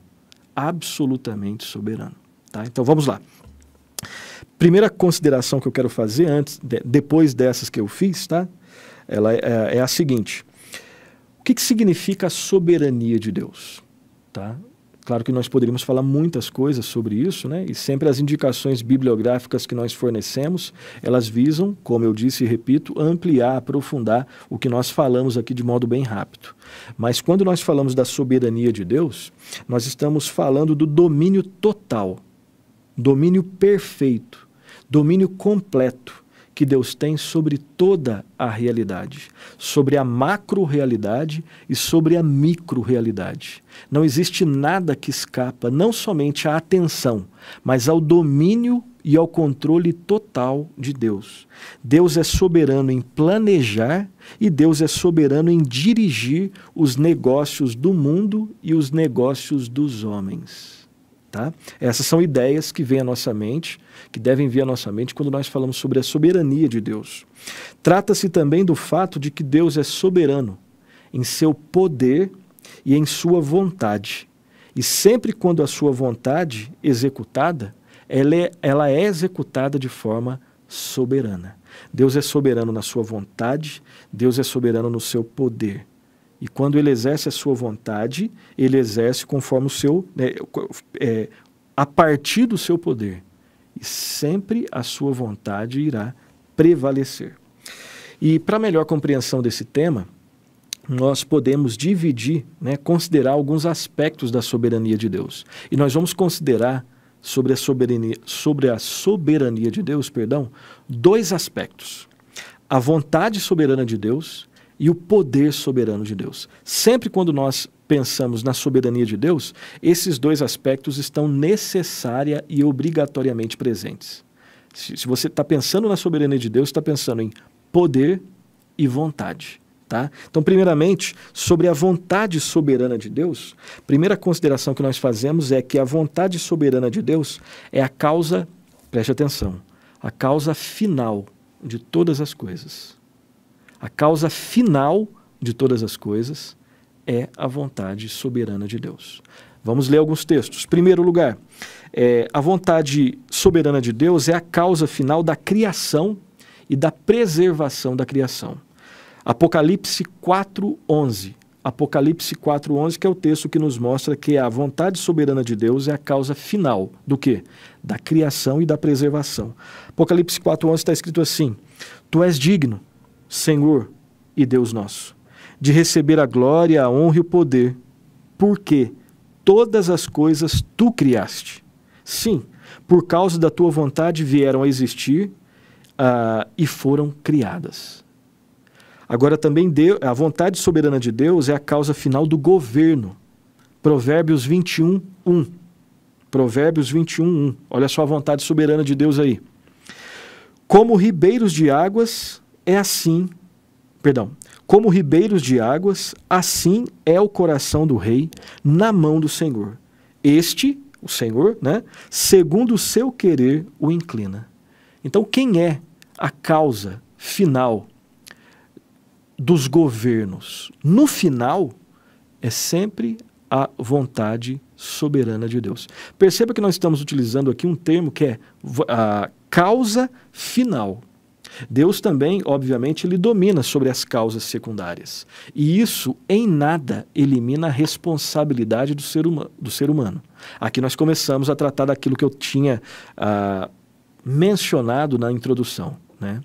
absolutamente soberano, tá? Então vamos lá primeira consideração que eu quero fazer antes, de, depois dessas que eu fiz, tá? Ela é, é a seguinte: o que, que significa a soberania de Deus, tá? Claro que nós poderíamos falar muitas coisas sobre isso, né? E sempre as indicações bibliográficas que nós fornecemos, elas visam, como eu disse e repito, ampliar, aprofundar o que nós falamos aqui de modo bem rápido. Mas quando nós falamos da soberania de Deus, nós estamos falando do domínio total, domínio perfeito domínio completo que Deus tem sobre toda a realidade, sobre a macro-realidade e sobre a micro-realidade. Não existe nada que escapa não somente à atenção, mas ao domínio e ao controle total de Deus. Deus é soberano em planejar e Deus é soberano em dirigir os negócios do mundo e os negócios dos homens. Tá? Essas são ideias que vêm à nossa mente, que devem vir à nossa mente quando nós falamos sobre a soberania de Deus. Trata-se também do fato de que Deus é soberano em seu poder e em sua vontade. E sempre quando a sua vontade executada, ela é, ela é executada de forma soberana. Deus é soberano na sua vontade, Deus é soberano no seu poder. E quando ele exerce a sua vontade, ele exerce conforme o seu. Né, é, a partir do seu poder. E sempre a sua vontade irá prevalecer. E para melhor compreensão desse tema, nós podemos dividir, né, considerar alguns aspectos da soberania de Deus. E nós vamos considerar sobre a soberania, sobre a soberania de Deus, perdão, dois aspectos: a vontade soberana de Deus e o poder soberano de Deus. Sempre quando nós pensamos na soberania de Deus, esses dois aspectos estão necessária e obrigatoriamente presentes. Se, se você está pensando na soberania de Deus, está pensando em poder e vontade. Tá? Então, primeiramente, sobre a vontade soberana de Deus, primeira consideração que nós fazemos é que a vontade soberana de Deus é a causa, preste atenção, a causa final de todas as coisas. A causa final de todas as coisas é a vontade soberana de Deus. Vamos ler alguns textos. Primeiro lugar, é, a vontade soberana de Deus é a causa final da criação e da preservação da criação. Apocalipse 4:11. Apocalipse 4:11 que é o texto que nos mostra que a vontade soberana de Deus é a causa final do que? Da criação e da preservação. Apocalipse 4:11 está escrito assim: Tu és digno Senhor e Deus nosso, de receber a glória, a honra e o poder, porque todas as coisas tu criaste. Sim, por causa da tua vontade vieram a existir uh, e foram criadas. Agora, também Deus, a vontade soberana de Deus é a causa final do governo. Provérbios 21, 1. Provérbios 21, 1. Olha só a vontade soberana de Deus aí. Como ribeiros de águas é assim, perdão, como ribeiros de águas, assim é o coração do rei na mão do Senhor. Este, o Senhor, né, segundo o seu querer o inclina. Então, quem é a causa final dos governos? No final, é sempre a vontade soberana de Deus. Perceba que nós estamos utilizando aqui um termo que é a causa final. Deus também, obviamente, ele domina sobre as causas secundárias. E isso, em nada, elimina a responsabilidade do ser, huma do ser humano. Aqui nós começamos a tratar daquilo que eu tinha ah, mencionado na introdução. Né?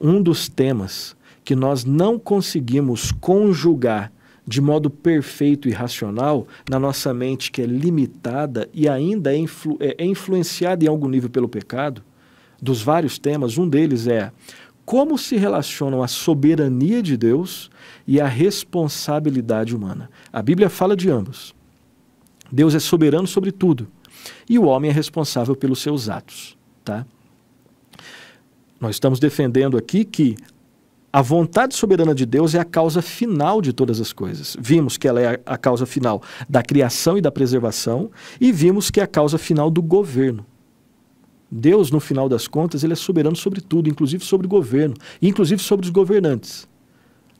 Um dos temas que nós não conseguimos conjugar de modo perfeito e racional na nossa mente que é limitada e ainda é, influ é influenciada em algum nível pelo pecado, dos vários temas, um deles é como se relacionam a soberania de Deus e a responsabilidade humana. A Bíblia fala de ambos. Deus é soberano sobre tudo e o homem é responsável pelos seus atos, tá? Nós estamos defendendo aqui que a vontade soberana de Deus é a causa final de todas as coisas. Vimos que ela é a causa final da criação e da preservação e vimos que é a causa final do governo. Deus, no final das contas, ele é soberano sobre tudo, inclusive sobre o governo, inclusive sobre os governantes.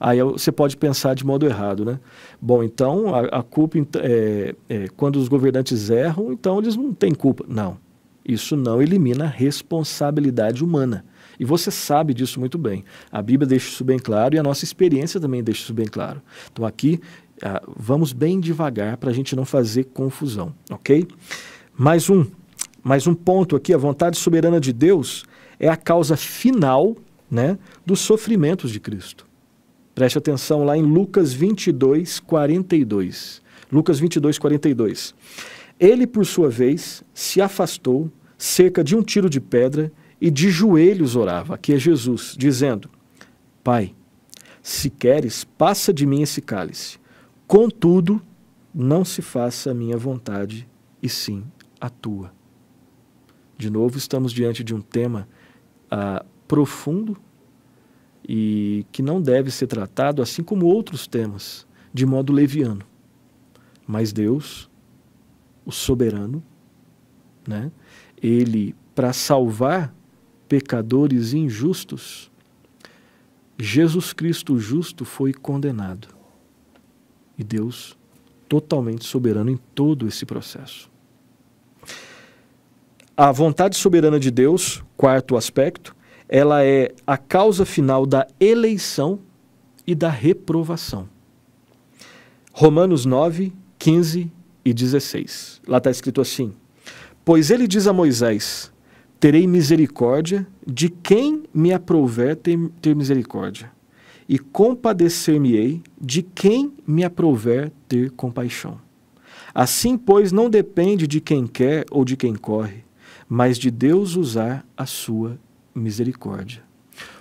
Aí você pode pensar de modo errado, né? Bom, então a, a culpa é, é, quando os governantes erram, então eles não têm culpa. Não, isso não elimina a responsabilidade humana. E você sabe disso muito bem. A Bíblia deixa isso bem claro e a nossa experiência também deixa isso bem claro. Então aqui ah, vamos bem devagar para a gente não fazer confusão, ok? Mais um. Mas um ponto aqui, a vontade soberana de Deus é a causa final né, dos sofrimentos de Cristo. Preste atenção lá em Lucas 22, 42. Lucas 22, 42. Ele, por sua vez, se afastou cerca de um tiro de pedra e de joelhos orava, aqui é Jesus, dizendo: Pai, se queres, passa de mim esse cálice. Contudo, não se faça a minha vontade, e sim a tua. De novo, estamos diante de um tema ah, profundo e que não deve ser tratado, assim como outros temas, de modo leviano. Mas Deus, o soberano, né? ele, para salvar pecadores injustos, Jesus Cristo justo foi condenado. E Deus totalmente soberano em todo esse processo a vontade soberana de Deus, quarto aspecto, ela é a causa final da eleição e da reprovação. Romanos 9, 15 e 16. Lá está escrito assim: Pois ele diz a Moisés: Terei misericórdia de quem me aprouver ter, misericórdia, e compadecer-me-ei de quem me aprouver ter compaixão. Assim, pois, não depende de quem quer ou de quem corre, mas de Deus usar a sua misericórdia.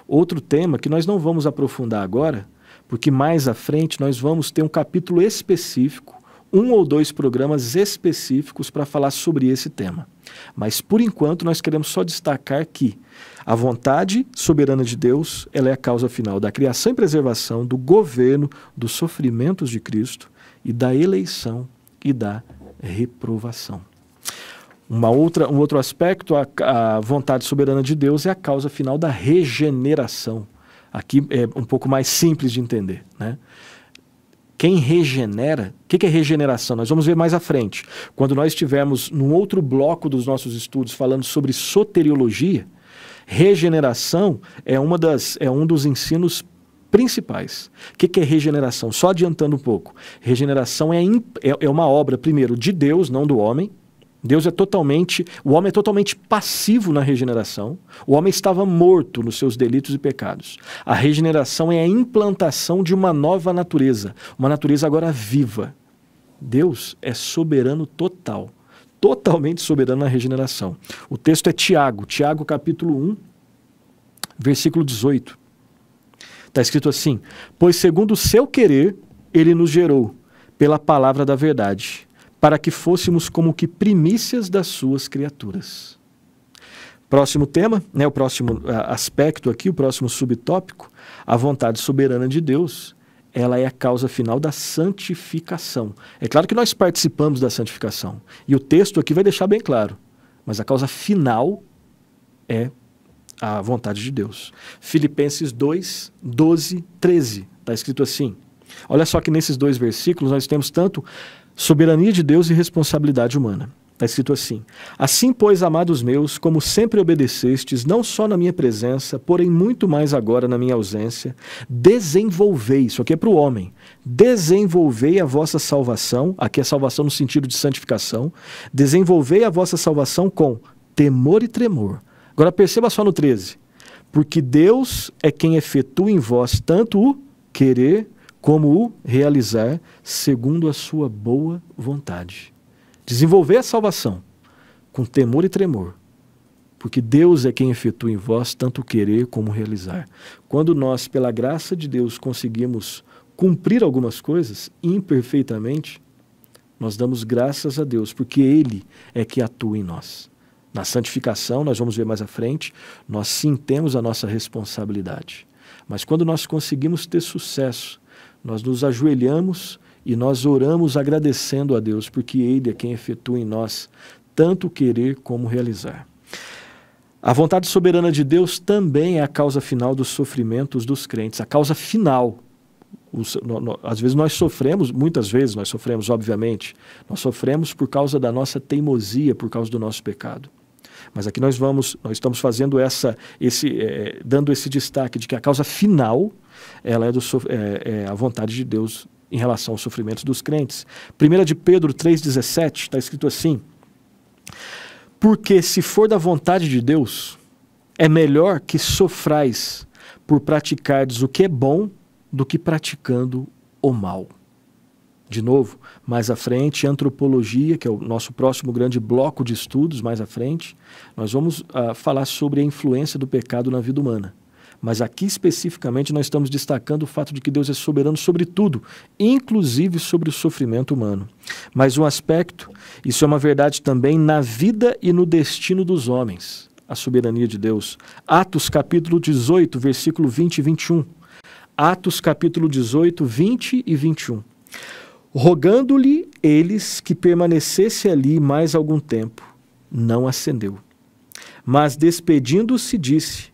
Outro tema que nós não vamos aprofundar agora, porque mais à frente nós vamos ter um capítulo específico, um ou dois programas específicos para falar sobre esse tema. Mas por enquanto nós queremos só destacar que a vontade soberana de Deus, ela é a causa final da criação e preservação do governo, dos sofrimentos de Cristo e da eleição e da reprovação. Uma outra, um outro aspecto, a, a vontade soberana de Deus é a causa final da regeneração. Aqui é um pouco mais simples de entender, né? quem regenera, o que, que, é regeneração? Nós vamos ver mais à frente. Quando nós estivermos num outro bloco dos nossos estudos falando sobre soteriologia, regeneração é, uma das, é um dos ensinos principais. O que, que é regeneração? Só adiantando um pouco. Regeneração é, é, é uma obra, primeiro, de Deus, não do homem. Deus é totalmente, o homem é totalmente passivo na regeneração. O homem estava morto nos seus delitos e pecados. A regeneração é a implantação de uma nova natureza, uma natureza agora viva. Deus é soberano total, totalmente soberano na regeneração. O texto é Tiago, Tiago capítulo 1, versículo 18. Está escrito assim: Pois segundo o seu querer, ele nos gerou pela palavra da verdade para que fôssemos como que primícias das suas criaturas. Próximo tema, né, o próximo eh, aspecto aqui, o próximo subtópico, a vontade soberana de Deus, ela é a causa final da santificação. É claro que nós participamos da santificação, e o texto aqui vai deixar bem claro, mas a causa final é a vontade de Deus. Filipenses 2, 12, 13, está escrito assim. Olha só que nesses dois versículos nós temos tanto Soberania de Deus e responsabilidade humana. Está escrito assim: Assim, pois, amados meus, como sempre obedecestes, não só na minha presença, porém muito mais agora na minha ausência, desenvolvei, isso aqui é para o homem, desenvolvei a vossa salvação, aqui é salvação no sentido de santificação, desenvolvei a vossa salvação com temor e tremor. Agora perceba só no 13: Porque Deus é quem efetua em vós tanto o querer como o realizar segundo a sua boa vontade. Desenvolver a salvação com temor e tremor, porque Deus é quem efetua em vós tanto querer como realizar. Quando nós, pela graça de Deus, conseguimos cumprir algumas coisas imperfeitamente, nós damos graças a Deus, porque Ele é que atua em nós. Na santificação, nós vamos ver mais à frente, nós sim temos a nossa responsabilidade. Mas quando nós conseguimos ter sucesso nós nos ajoelhamos e nós oramos agradecendo a Deus, porque Ele é quem efetua em nós tanto querer como realizar. A vontade soberana de Deus também é a causa final dos sofrimentos dos crentes, a causa final. Os, no, no, às vezes nós sofremos, muitas vezes nós sofremos, obviamente, nós sofremos por causa da nossa teimosia, por causa do nosso pecado. Mas aqui nós vamos, nós estamos fazendo essa, esse, é, dando esse destaque de que a causa final ela é, do, é, é a vontade de Deus em relação aos sofrimentos dos crentes. 1 de Pedro 3,17 está escrito assim: Porque se for da vontade de Deus, é melhor que sofrais por praticardes o que é bom do que praticando o mal. De novo, mais à frente, antropologia, que é o nosso próximo grande bloco de estudos, mais à frente, nós vamos uh, falar sobre a influência do pecado na vida humana. Mas aqui especificamente nós estamos destacando o fato de que Deus é soberano sobre tudo, inclusive sobre o sofrimento humano. Mas um aspecto, isso é uma verdade também na vida e no destino dos homens, a soberania de Deus. Atos capítulo 18, versículo 20 e 21. Atos capítulo 18, 20 e 21. Rogando-lhe eles que permanecesse ali mais algum tempo, não acendeu. Mas despedindo-se, disse: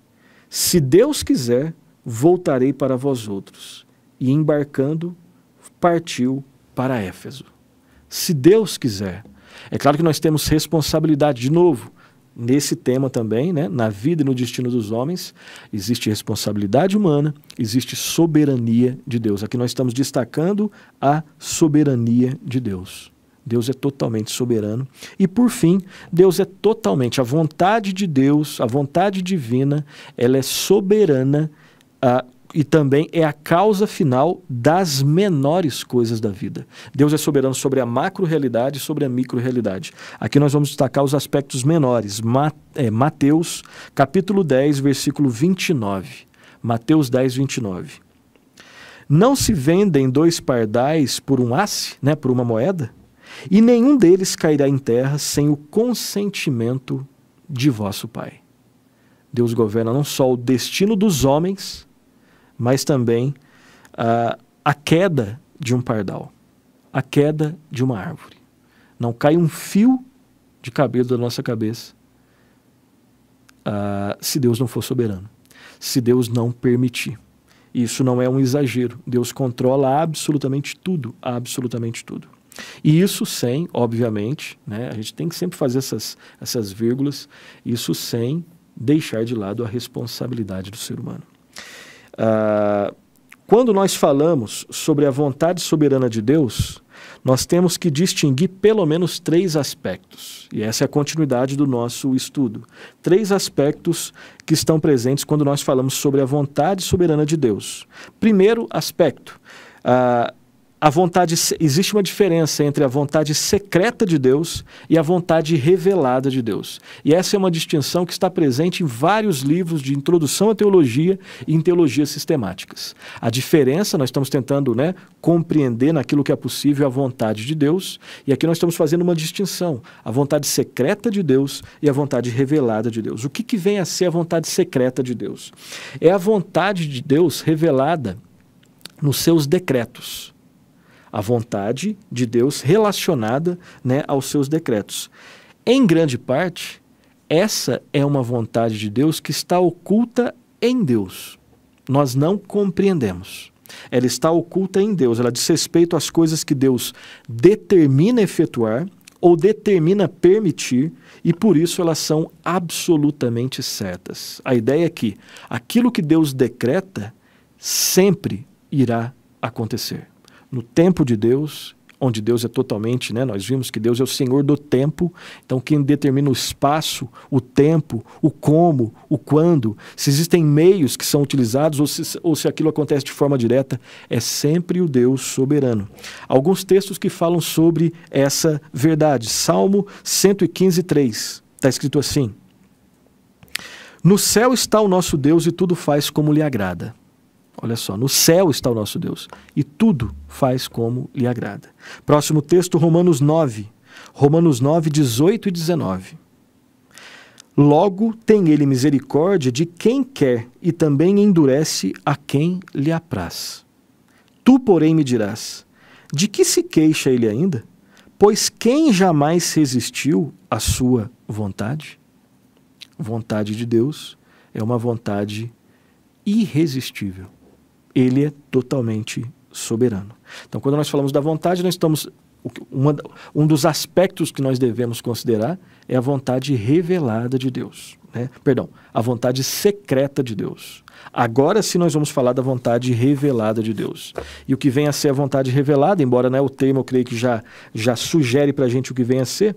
se Deus quiser, voltarei para vós outros. E embarcando, partiu para Éfeso. Se Deus quiser. É claro que nós temos responsabilidade, de novo, nesse tema também, né? na vida e no destino dos homens, existe responsabilidade humana, existe soberania de Deus. Aqui nós estamos destacando a soberania de Deus. Deus é totalmente soberano. E por fim, Deus é totalmente a vontade de Deus, a vontade divina, ela é soberana uh, e também é a causa final das menores coisas da vida. Deus é soberano sobre a macro-realidade e sobre a micro-realidade. Aqui nós vamos destacar os aspectos menores. É, Mateus, capítulo 10, versículo 29. Mateus 10, 29. Não se vendem dois pardais por um asse, né, por uma moeda? E nenhum deles cairá em terra sem o consentimento de vosso Pai. Deus governa não só o destino dos homens, mas também uh, a queda de um pardal, a queda de uma árvore. Não cai um fio de cabelo da nossa cabeça uh, se Deus não for soberano, se Deus não permitir. Isso não é um exagero. Deus controla absolutamente tudo, absolutamente tudo. E isso sem, obviamente, né, a gente tem que sempre fazer essas, essas vírgulas, isso sem deixar de lado a responsabilidade do ser humano. Uh, quando nós falamos sobre a vontade soberana de Deus, nós temos que distinguir pelo menos três aspectos, e essa é a continuidade do nosso estudo. Três aspectos que estão presentes quando nós falamos sobre a vontade soberana de Deus. Primeiro aspecto, uh, a vontade existe uma diferença entre a vontade secreta de Deus e a vontade revelada de Deus. E essa é uma distinção que está presente em vários livros de introdução à teologia e em teologias sistemáticas. A diferença nós estamos tentando, né, compreender naquilo que é possível a vontade de Deus, e aqui nós estamos fazendo uma distinção, a vontade secreta de Deus e a vontade revelada de Deus. O que que vem a ser a vontade secreta de Deus? É a vontade de Deus revelada nos seus decretos a vontade de Deus relacionada né, aos seus decretos. Em grande parte, essa é uma vontade de Deus que está oculta em Deus. Nós não compreendemos. Ela está oculta em Deus, ela diz respeito às coisas que Deus determina efetuar ou determina permitir, e por isso elas são absolutamente certas. A ideia é que aquilo que Deus decreta sempre irá acontecer no tempo de Deus, onde Deus é totalmente, né? Nós vimos que Deus é o Senhor do tempo, então quem determina o espaço, o tempo, o como, o quando, se existem meios que são utilizados ou se, ou se aquilo acontece de forma direta, é sempre o Deus soberano. Alguns textos que falam sobre essa verdade. Salmo 115, 3, está escrito assim: No céu está o nosso Deus e tudo faz como lhe agrada. Olha só, no céu está o nosso Deus e tudo faz como lhe agrada. Próximo texto, Romanos 9. Romanos 9, 18 e 19. Logo tem ele misericórdia de quem quer e também endurece a quem lhe apraz. Tu, porém, me dirás: de que se queixa ele ainda? Pois quem jamais resistiu à sua vontade? Vontade de Deus é uma vontade irresistível ele é totalmente soberano. Então, quando nós falamos da vontade, nós estamos. Uma, um dos aspectos que nós devemos considerar é a vontade revelada de Deus. Né? Perdão, a vontade secreta de Deus. Agora sim nós vamos falar da vontade revelada de Deus. E o que vem a ser a vontade revelada, embora né, o termo eu creio que já, já sugere para a gente o que vem a ser,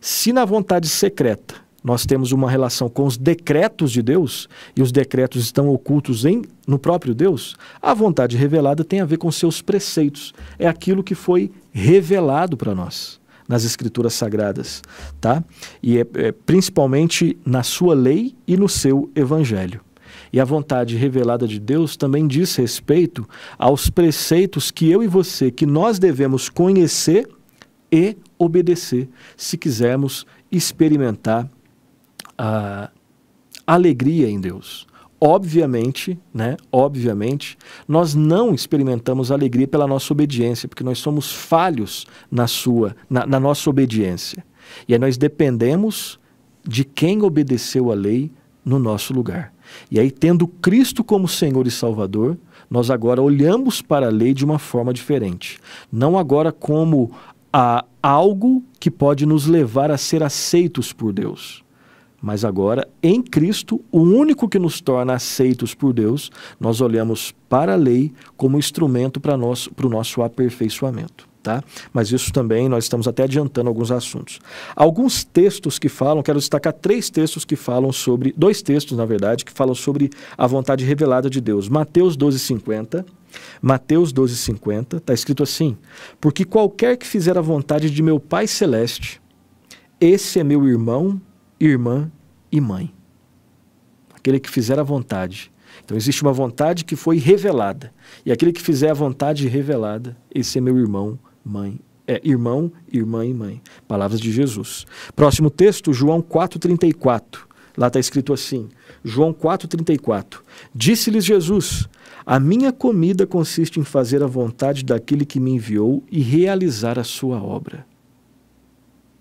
se na vontade secreta nós temos uma relação com os decretos de Deus, e os decretos estão ocultos em no próprio Deus, a vontade revelada tem a ver com seus preceitos. É aquilo que foi revelado para nós nas escrituras sagradas, tá? E é, é, principalmente na sua lei e no seu evangelho. E a vontade revelada de Deus também diz respeito aos preceitos que eu e você, que nós devemos conhecer e obedecer, se quisermos experimentar alegria em Deus. Obviamente, né? Obviamente, nós não experimentamos alegria pela nossa obediência, porque nós somos falhos na sua, na, na nossa obediência. E aí nós dependemos de quem obedeceu a lei no nosso lugar. E aí, tendo Cristo como Senhor e Salvador, nós agora olhamos para a lei de uma forma diferente. Não agora como a algo que pode nos levar a ser aceitos por Deus, mas agora, em Cristo, o único que nos torna aceitos por Deus, nós olhamos para a lei como instrumento para, nosso, para o nosso aperfeiçoamento. Tá? Mas isso também nós estamos até adiantando alguns assuntos. Alguns textos que falam, quero destacar três textos que falam sobre, dois textos na verdade, que falam sobre a vontade revelada de Deus. Mateus 12:50, Mateus 12:50, está escrito assim: Porque qualquer que fizer a vontade de meu Pai celeste, esse é meu irmão irmã e mãe. Aquele que fizer a vontade. Então existe uma vontade que foi revelada. E aquele que fizer a vontade revelada, esse é meu irmão, mãe. É irmão, irmã e mãe. Palavras de Jesus. Próximo texto, João 4,34. Lá está escrito assim: João 4,34. Disse-lhes Jesus: A minha comida consiste em fazer a vontade daquele que me enviou e realizar a sua obra.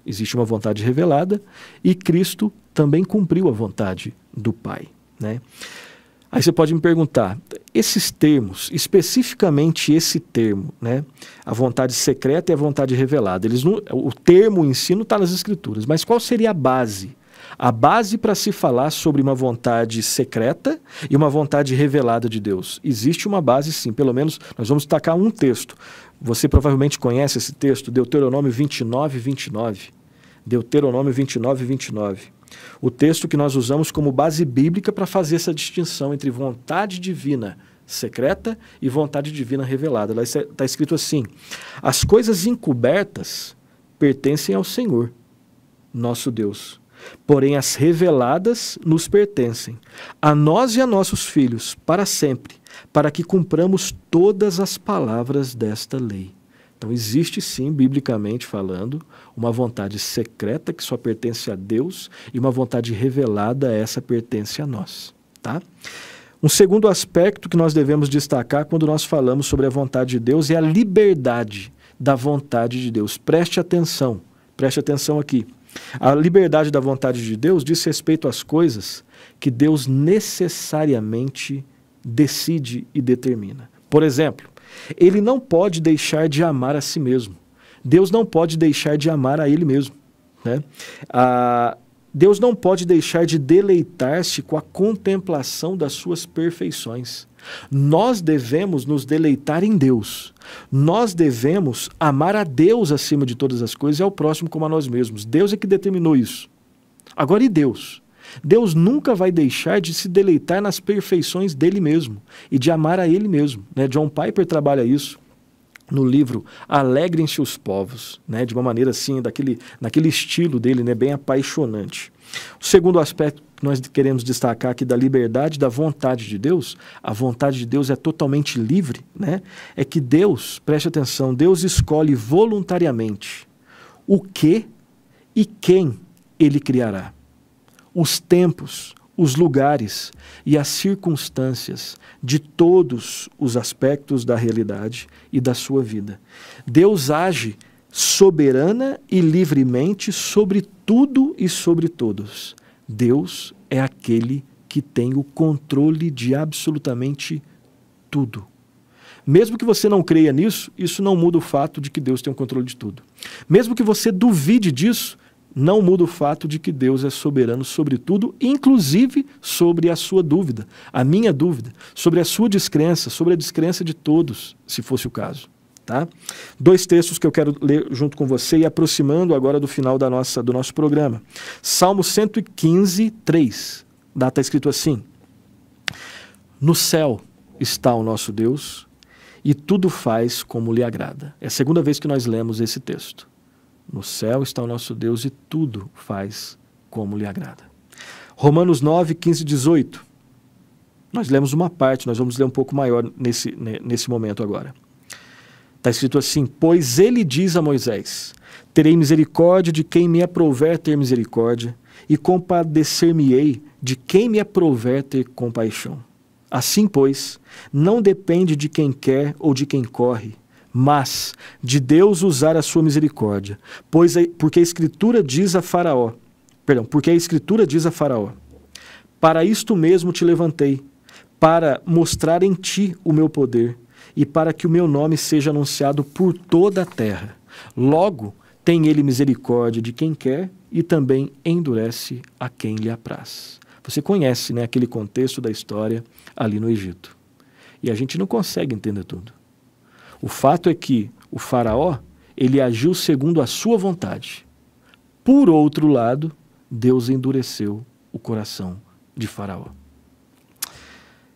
Existe uma vontade revelada e Cristo também cumpriu a vontade do Pai. Né? Aí você pode me perguntar, esses termos, especificamente esse termo, né? a vontade secreta e a vontade revelada, eles não, o termo ensino está nas Escrituras, mas qual seria a base a base para se falar sobre uma vontade secreta e uma vontade revelada de Deus. Existe uma base, sim, pelo menos nós vamos tacar um texto. Você provavelmente conhece esse texto, Deuteronômio 29, 29. Deuteronômio 29, 29. O texto que nós usamos como base bíblica para fazer essa distinção entre vontade divina secreta e vontade divina revelada. Lá está tá escrito assim: as coisas encobertas pertencem ao Senhor, nosso Deus porém as reveladas nos pertencem, a nós e a nossos filhos, para sempre, para que cumpramos todas as palavras desta lei. Então, existe sim, biblicamente falando, uma vontade secreta que só pertence a Deus e uma vontade revelada, essa pertence a nós. Tá? Um segundo aspecto que nós devemos destacar quando nós falamos sobre a vontade de Deus é a liberdade da vontade de Deus. Preste atenção, preste atenção aqui. A liberdade da vontade de Deus diz respeito às coisas que Deus necessariamente decide e determina. Por exemplo, ele não pode deixar de amar a si mesmo. Deus não pode deixar de amar a ele mesmo. Né? Ah, Deus não pode deixar de deleitar-se com a contemplação das suas perfeições. Nós devemos nos deleitar em Deus. Nós devemos amar a Deus acima de todas as coisas e ao próximo como a nós mesmos. Deus é que determinou isso. Agora, e Deus? Deus nunca vai deixar de se deleitar nas perfeições dele mesmo e de amar a ele mesmo. Né? John Piper trabalha isso no livro Alegrem-se os povos, né, de uma maneira assim, daquele, naquele estilo dele, né, bem apaixonante. O segundo aspecto que nós queremos destacar aqui da liberdade, da vontade de Deus, a vontade de Deus é totalmente livre, né? É que Deus, preste atenção, Deus escolhe voluntariamente o que e quem ele criará. Os tempos, os lugares e as circunstâncias de todos os aspectos da realidade e da sua vida. Deus age soberana e livremente sobre tudo e sobre todos. Deus é aquele que tem o controle de absolutamente tudo. Mesmo que você não creia nisso, isso não muda o fato de que Deus tem o controle de tudo. Mesmo que você duvide disso, não muda o fato de que Deus é soberano sobre tudo, inclusive sobre a sua dúvida, a minha dúvida, sobre a sua descrença, sobre a descrença de todos, se fosse o caso. Tá? Dois textos que eu quero ler junto com você e aproximando agora do final da nossa, do nosso programa. Salmo 115, 3. está escrito assim: No céu está o nosso Deus e tudo faz como lhe agrada. É a segunda vez que nós lemos esse texto. No céu está o nosso Deus e tudo faz como lhe agrada. Romanos 9, 15 18. Nós lemos uma parte, nós vamos ler um pouco maior nesse, nesse momento agora. Está escrito assim: Pois ele diz a Moisés: Terei misericórdia de quem me aprouver ter misericórdia, e compadecer-me-ei de quem me aprouver ter compaixão. Assim, pois, não depende de quem quer ou de quem corre, mas de Deus usar a sua misericórdia, pois porque a escritura diz a Faraó, perdão, porque a escritura diz a Faraó: Para isto mesmo te levantei, para mostrar em ti o meu poder e para que o meu nome seja anunciado por toda a terra. Logo, tem ele misericórdia de quem quer e também endurece a quem lhe apraz. Você conhece né, aquele contexto da história ali no Egito. E a gente não consegue entender tudo. O fato é que o faraó, ele agiu segundo a sua vontade. Por outro lado, Deus endureceu o coração de faraó.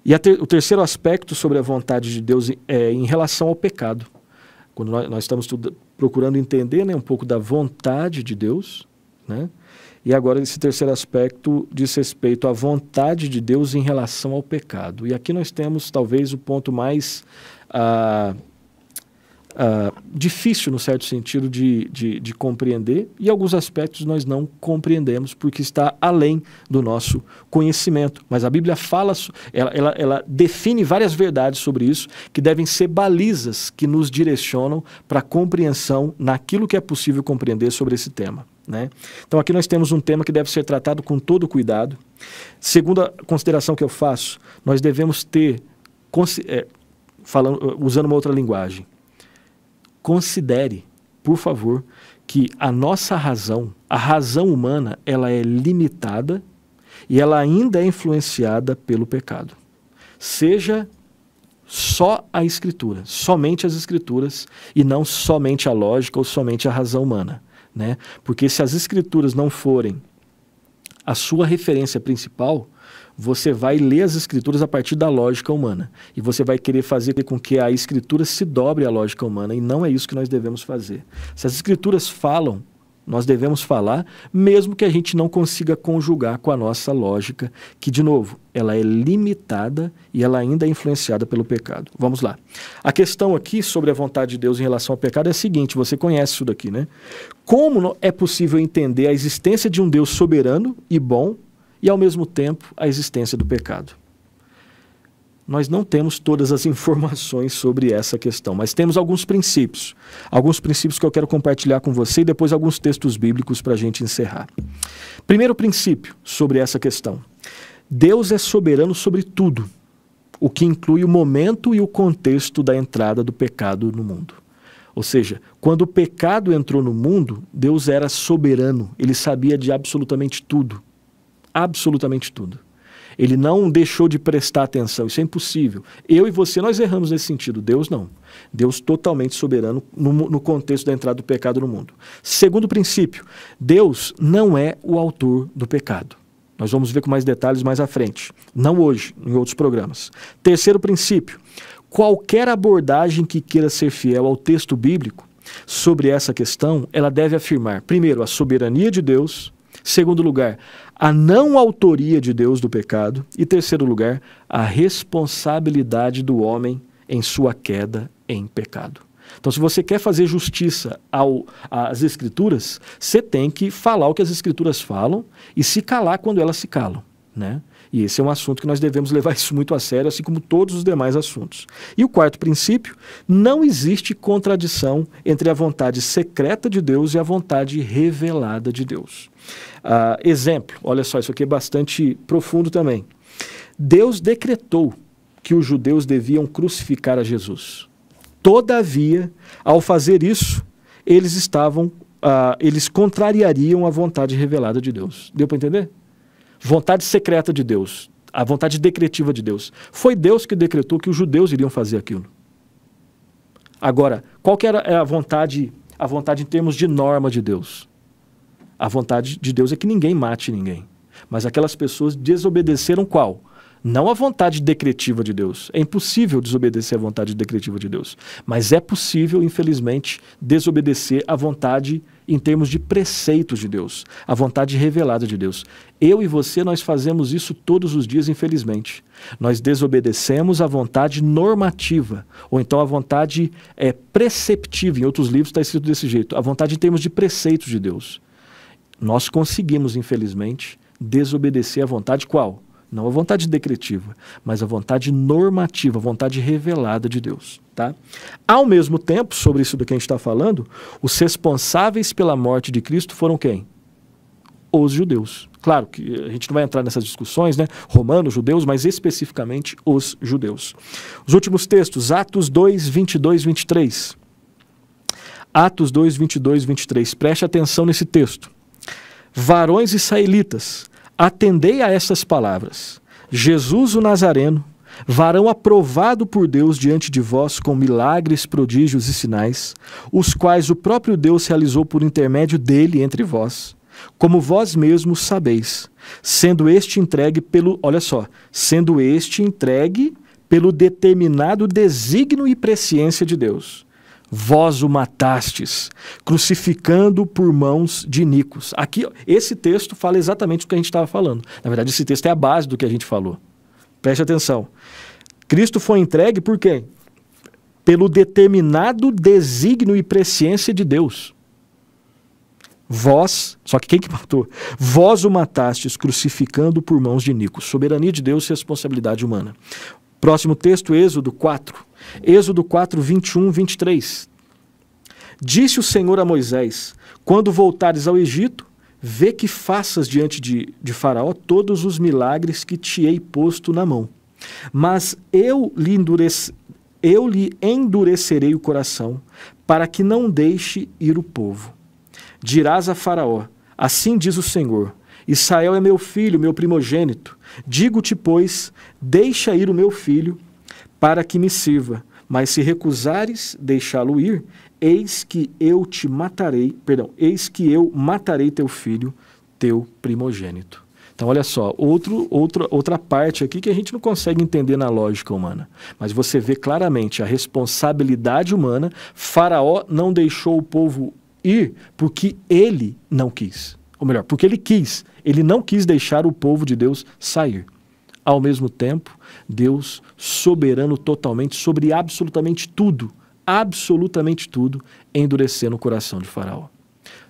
E ter, o terceiro aspecto sobre a vontade de Deus é em relação ao pecado. Quando nós, nós estamos tudo, procurando entender né, um pouco da vontade de Deus, né? E agora esse terceiro aspecto diz respeito à vontade de Deus em relação ao pecado. E aqui nós temos talvez o ponto mais ah, uh, difícil, no certo sentido, de, de, de, compreender, e alguns aspectos nós não compreendemos porque está além do nosso conhecimento. Mas a Bíblia fala, ela, ela, ela define várias verdades sobre isso que devem ser balizas que nos direcionam para a compreensão naquilo que é possível compreender sobre esse tema. Né? Então, aqui nós temos um tema que deve ser tratado com todo cuidado. Segunda consideração que eu faço, nós devemos ter, é, falando, usando uma outra linguagem, Considere, por favor, que a nossa razão, a razão humana, ela é limitada e ela ainda é influenciada pelo pecado. Seja só a escritura, somente as escrituras e não somente a lógica ou somente a razão humana, né? Porque se as escrituras não forem a sua referência principal, você vai ler as escrituras a partir da lógica humana. E você vai querer fazer com que a escritura se dobre à lógica humana. E não é isso que nós devemos fazer. Se as escrituras falam, nós devemos falar, mesmo que a gente não consiga conjugar com a nossa lógica, que, de novo, ela é limitada e ela ainda é influenciada pelo pecado. Vamos lá. A questão aqui sobre a vontade de Deus em relação ao pecado é a seguinte: você conhece isso daqui, né? Como é possível entender a existência de um Deus soberano e bom e, ao mesmo tempo, a existência do pecado. Nós não temos todas as informações sobre essa questão, mas temos alguns princípios. Alguns princípios que eu quero compartilhar com você e depois alguns textos bíblicos para a gente encerrar. Primeiro princípio sobre essa questão: Deus é soberano sobre tudo, o que inclui o momento e o contexto da entrada do pecado no mundo. Ou seja, quando o pecado entrou no mundo, Deus era soberano, ele sabia de absolutamente tudo absolutamente tudo. Ele não deixou de prestar atenção, isso é impossível. Eu e você, nós erramos nesse sentido, Deus não. Deus totalmente soberano no, no contexto da entrada do pecado no mundo. Segundo princípio, Deus não é o autor do pecado. Nós vamos ver com mais detalhes mais à frente, não hoje, em outros programas. Terceiro princípio, qualquer abordagem que queira ser fiel ao texto bíblico sobre essa questão, ela deve afirmar, primeiro, a soberania de Deus, segundo lugar, a não autoria de Deus do pecado e, terceiro lugar, a responsabilidade do homem em sua queda em pecado. Então, se você quer fazer justiça ao, às Escrituras, você tem que falar o que as Escrituras falam e se calar quando elas se calam. Né? E esse é um assunto que nós devemos levar isso muito a sério, assim como todos os demais assuntos. E o quarto princípio: não existe contradição entre a vontade secreta de Deus e a vontade revelada de Deus. Ah, exemplo, olha só, isso aqui é bastante profundo também. Deus decretou que os judeus deviam crucificar a Jesus. Todavia, ao fazer isso, eles estavam, ah, eles contrariariam a vontade revelada de Deus. Deu para entender? Vontade secreta de Deus, a vontade decretiva de Deus. Foi Deus que decretou que os judeus iriam fazer aquilo. Agora, qual que era é a vontade, a vontade em termos de norma de Deus? A vontade de Deus é que ninguém mate ninguém. Mas aquelas pessoas desobedeceram qual? Não a vontade decretiva de Deus. É impossível desobedecer a vontade decretiva de Deus. Mas é possível, infelizmente, desobedecer a vontade em termos de preceitos de Deus, a vontade revelada de Deus. Eu e você, nós fazemos isso todos os dias, infelizmente. Nós desobedecemos a vontade normativa, ou então a vontade é, preceptiva. Em outros livros está escrito desse jeito: a vontade em termos de preceitos de Deus. Nós conseguimos, infelizmente, desobedecer à vontade qual? Não a vontade decretiva, mas a vontade normativa, a vontade revelada de Deus. Tá? Ao mesmo tempo, sobre isso do que a gente está falando, os responsáveis pela morte de Cristo foram quem? Os judeus. Claro que a gente não vai entrar nessas discussões, né? Romanos, judeus, mas especificamente os judeus. Os últimos textos, Atos 2, 22, 23. Atos 2, 22, 23. Preste atenção nesse texto. Varões israelitas, atendei a estas palavras. Jesus o Nazareno, varão aprovado por Deus diante de vós com milagres, prodígios e sinais, os quais o próprio Deus realizou por intermédio dele entre vós, como vós mesmos sabeis, sendo este entregue pelo, olha só, sendo este entregue pelo determinado desígnio e presciência de Deus vós o matastes, crucificando por mãos de Nicos. Aqui, esse texto fala exatamente o que a gente estava falando. Na verdade, esse texto é a base do que a gente falou. Preste atenção. Cristo foi entregue por quem? Pelo determinado desígnio e presciência de Deus. Vós, só que quem que matou? Vós o matastes, crucificando por mãos de Nicos. Soberania de Deus e responsabilidade humana. Próximo texto, Êxodo 4. Êxodo 4, 21, 23. Disse o Senhor a Moisés: Quando voltares ao Egito, vê que faças diante de, de Faraó todos os milagres que te hei posto na mão. Mas eu lhe, endurece, eu lhe endurecerei o coração, para que não deixe ir o povo. Dirás a Faraó: Assim diz o Senhor: Israel é meu filho, meu primogênito. Digo-te, pois, deixa ir o meu filho, para que me sirva. Mas se recusares deixá-lo ir, eis que eu te matarei, perdão, eis que eu matarei teu filho, teu primogênito. Então, olha só, outro, outro, outra parte aqui que a gente não consegue entender na lógica humana. Mas você vê claramente a responsabilidade humana. Faraó não deixou o povo ir porque ele não quis. Ou melhor, porque ele quis. Ele não quis deixar o povo de Deus sair. Ao mesmo tempo, Deus soberano totalmente sobre absolutamente tudo, absolutamente tudo, endurecendo o coração de Faraó.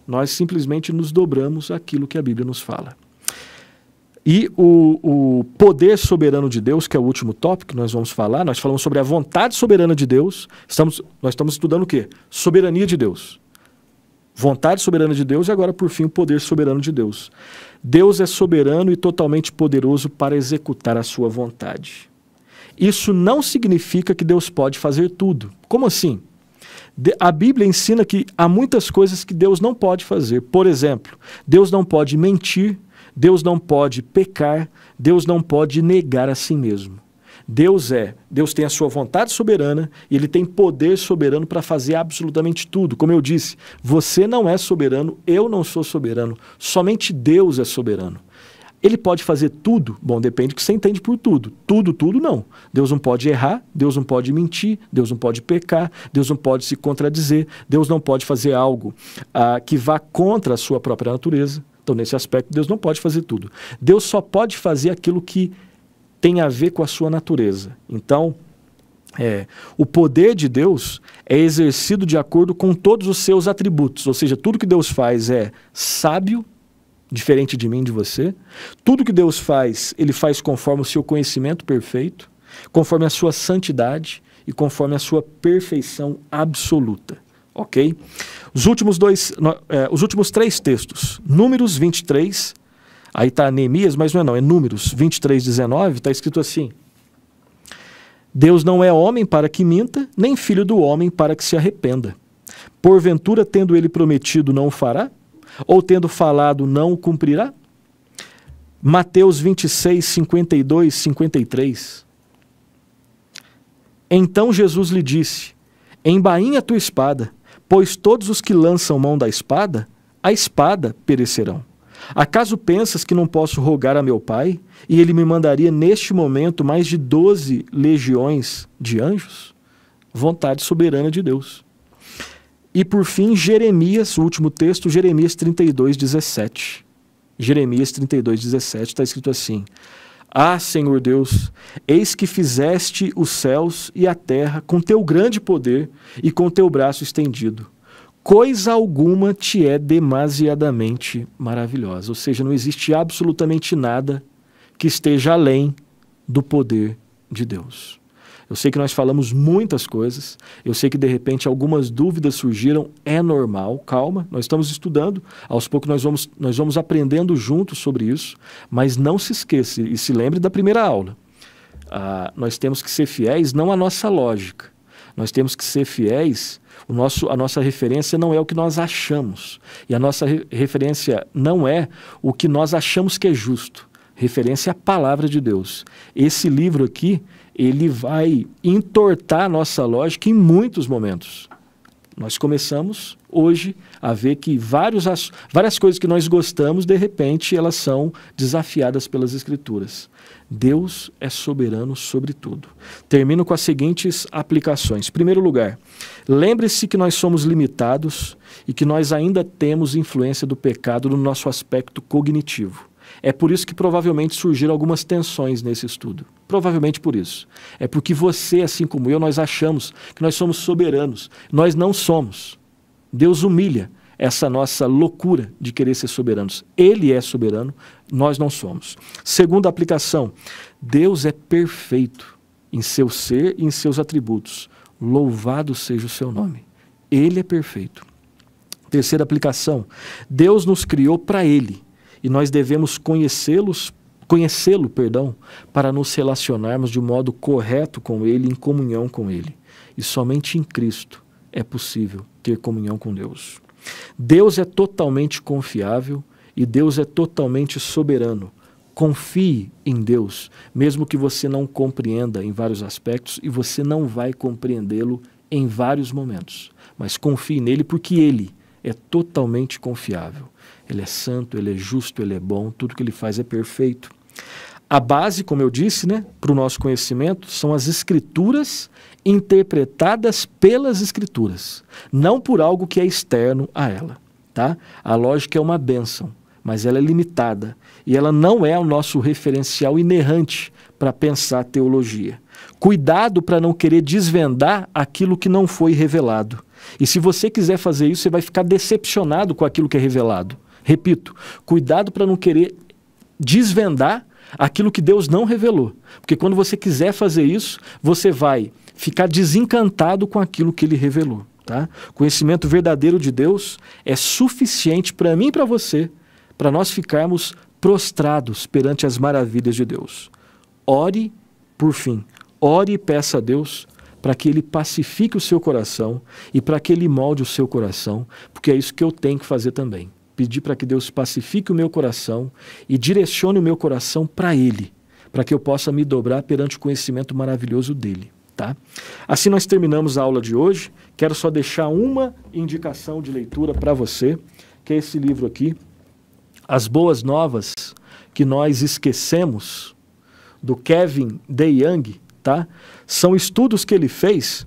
Nós simplesmente nos dobramos àquilo que a Bíblia nos fala. E o, o, poder soberano de Deus, que é o último tópico que nós vamos falar, nós falamos sobre a vontade soberana de Deus. Estamos, nós estamos estudando o quê? Soberania de Deus vontade soberana de Deus e agora, por fim, o poder soberano de Deus. Deus é soberano e totalmente poderoso para executar a sua vontade. Isso não significa que Deus pode fazer tudo. Como assim? a Bíblia ensina que há muitas coisas que Deus não pode fazer. Por exemplo, Deus não pode mentir, Deus não pode pecar, Deus não pode negar a si mesmo. Deus é, Deus tem a sua vontade soberana e ele tem poder soberano para fazer absolutamente tudo. Como eu disse, você não é soberano, eu não sou soberano, somente Deus é soberano. Ele pode fazer tudo? Bom, depende do que você entende por tudo. Tudo, tudo não. Deus não pode errar, Deus não pode mentir, Deus não pode pecar, Deus não pode se contradizer, Deus não pode fazer algo ah, que vá contra a sua própria natureza. Então, nesse aspecto, Deus não pode fazer tudo. Deus só pode fazer aquilo que tem a ver com a sua natureza. Então, é, o poder de Deus é exercido de acordo com todos os seus atributos, ou seja, tudo que Deus faz é sábio, diferente de mim, de você. Tudo que Deus faz, ele faz conforme o seu conhecimento perfeito, conforme a sua santidade e conforme a sua perfeição absoluta. Ok? Os últimos, dois, é, os últimos três textos, Números 23, Aí está Neemias, mas não é não, é Números 23, 19, está escrito assim. Deus não é homem para que minta, nem filho do homem para que se arrependa. Porventura, tendo ele prometido, não o fará? Ou tendo falado, não o cumprirá? Mateus 26, 52, 53. Então Jesus lhe disse: Embainha a tua espada, pois todos os que lançam mão da espada, a espada perecerão. Acaso pensas que não posso rogar a meu Pai, e ele me mandaria neste momento mais de doze legiões de anjos? Vontade soberana de Deus. E por fim, Jeremias, o último texto, Jeremias 32, 17. Jeremias 32, 17 está escrito assim: Ah, Senhor Deus, eis que fizeste os céus e a terra com teu grande poder e com teu braço estendido coisa alguma te é demasiadamente maravilhosa. Ou seja, não existe absolutamente nada que esteja além do poder de Deus. Eu sei que nós falamos muitas coisas, eu sei que de repente algumas dúvidas surgiram, é normal, calma, nós estamos estudando, aos poucos nós vamos, nós vamos aprendendo juntos sobre isso, mas não se esqueça e se lembre da primeira aula. Ah, nós temos que ser fiéis não à nossa lógica, nós temos que ser fiéis o nosso, a nossa referência não é o que nós achamos. E a nossa re referência não é o que nós achamos que é justo. Referência à palavra de Deus. Esse livro aqui, ele vai entortar a nossa lógica em muitos momentos. Nós começamos hoje a ver que vários, várias coisas que nós gostamos, de repente, elas são desafiadas pelas Escrituras. Deus é soberano sobre tudo. Termino com as seguintes aplicações. Primeiro lugar, lembre-se que nós somos limitados e que nós ainda temos influência do pecado no nosso aspecto cognitivo. É por isso que provavelmente surgiram algumas tensões nesse estudo. Provavelmente por isso. É porque você, assim como eu, nós achamos que nós somos soberanos. Nós não somos. Deus humilha essa nossa loucura de querer ser soberanos. Ele é soberano, nós não somos. Segunda aplicação: Deus é perfeito em seu ser e em seus atributos. Louvado seja o seu nome. Ele é perfeito. Terceira aplicação: Deus nos criou para Ele e nós devemos conhecê-los, conhecê-lo, perdão, para nos relacionarmos de modo correto com ele, em comunhão com ele. E somente em Cristo é possível ter comunhão com Deus. Deus é totalmente confiável e Deus é totalmente soberano. Confie em Deus, mesmo que você não compreenda em vários aspectos e você não vai compreendê-lo em vários momentos. Mas confie nele porque ele é totalmente confiável. Ele é santo, ele é justo, ele é bom, tudo que ele faz é perfeito. A base, como eu disse, né, para o nosso conhecimento são as escrituras interpretadas pelas escrituras, não por algo que é externo a ela. Tá? A lógica é uma bênção, mas ela é limitada e ela não é o nosso referencial inerrante para pensar teologia. Cuidado para não querer desvendar aquilo que não foi revelado. E se você quiser fazer isso, você vai ficar decepcionado com aquilo que é revelado. Repito, cuidado para não querer desvendar aquilo que Deus não revelou. Porque quando você quiser fazer isso, você vai ficar desencantado com aquilo que ele revelou. Tá? Conhecimento verdadeiro de Deus é suficiente para mim e para você, para nós ficarmos prostrados perante as maravilhas de Deus. Ore, por fim, ore e peça a Deus para que ele pacifique o seu coração e para que ele molde o seu coração, porque é isso que eu tenho que fazer também pedir para que Deus pacifique o meu coração e direcione o meu coração para Ele, para que eu possa me dobrar perante o conhecimento maravilhoso dele. Tá? Assim nós terminamos a aula de hoje. Quero só deixar uma indicação de leitura para você, que é esse livro aqui, As Boas Novas que Nós Esquecemos, do Kevin DeYoung, tá? São estudos que ele fez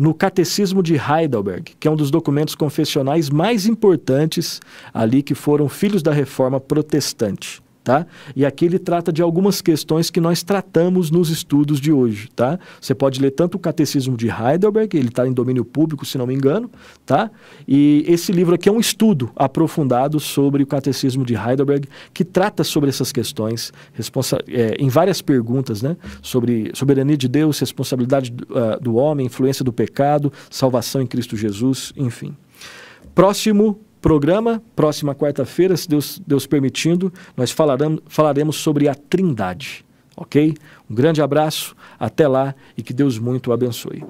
no Catecismo de Heidelberg, que é um dos documentos confessionais mais importantes ali que foram filhos da reforma protestante. Tá? E aqui ele trata de algumas questões que nós tratamos nos estudos de hoje. Tá? Você pode ler tanto o Catecismo de Heidelberg, ele está em domínio público, se não me engano, tá? e esse livro aqui é um estudo aprofundado sobre o Catecismo de Heidelberg, que trata sobre essas questões, é, em várias perguntas, né? sobre soberania de Deus, responsabilidade do, uh, do homem, influência do pecado, salvação em Cristo Jesus, enfim. Próximo programa, próxima quarta-feira, se Deus, Deus permitindo, nós falaremos, falaremos sobre a Trindade. Ok? Um grande abraço, até lá e que Deus muito abençoe.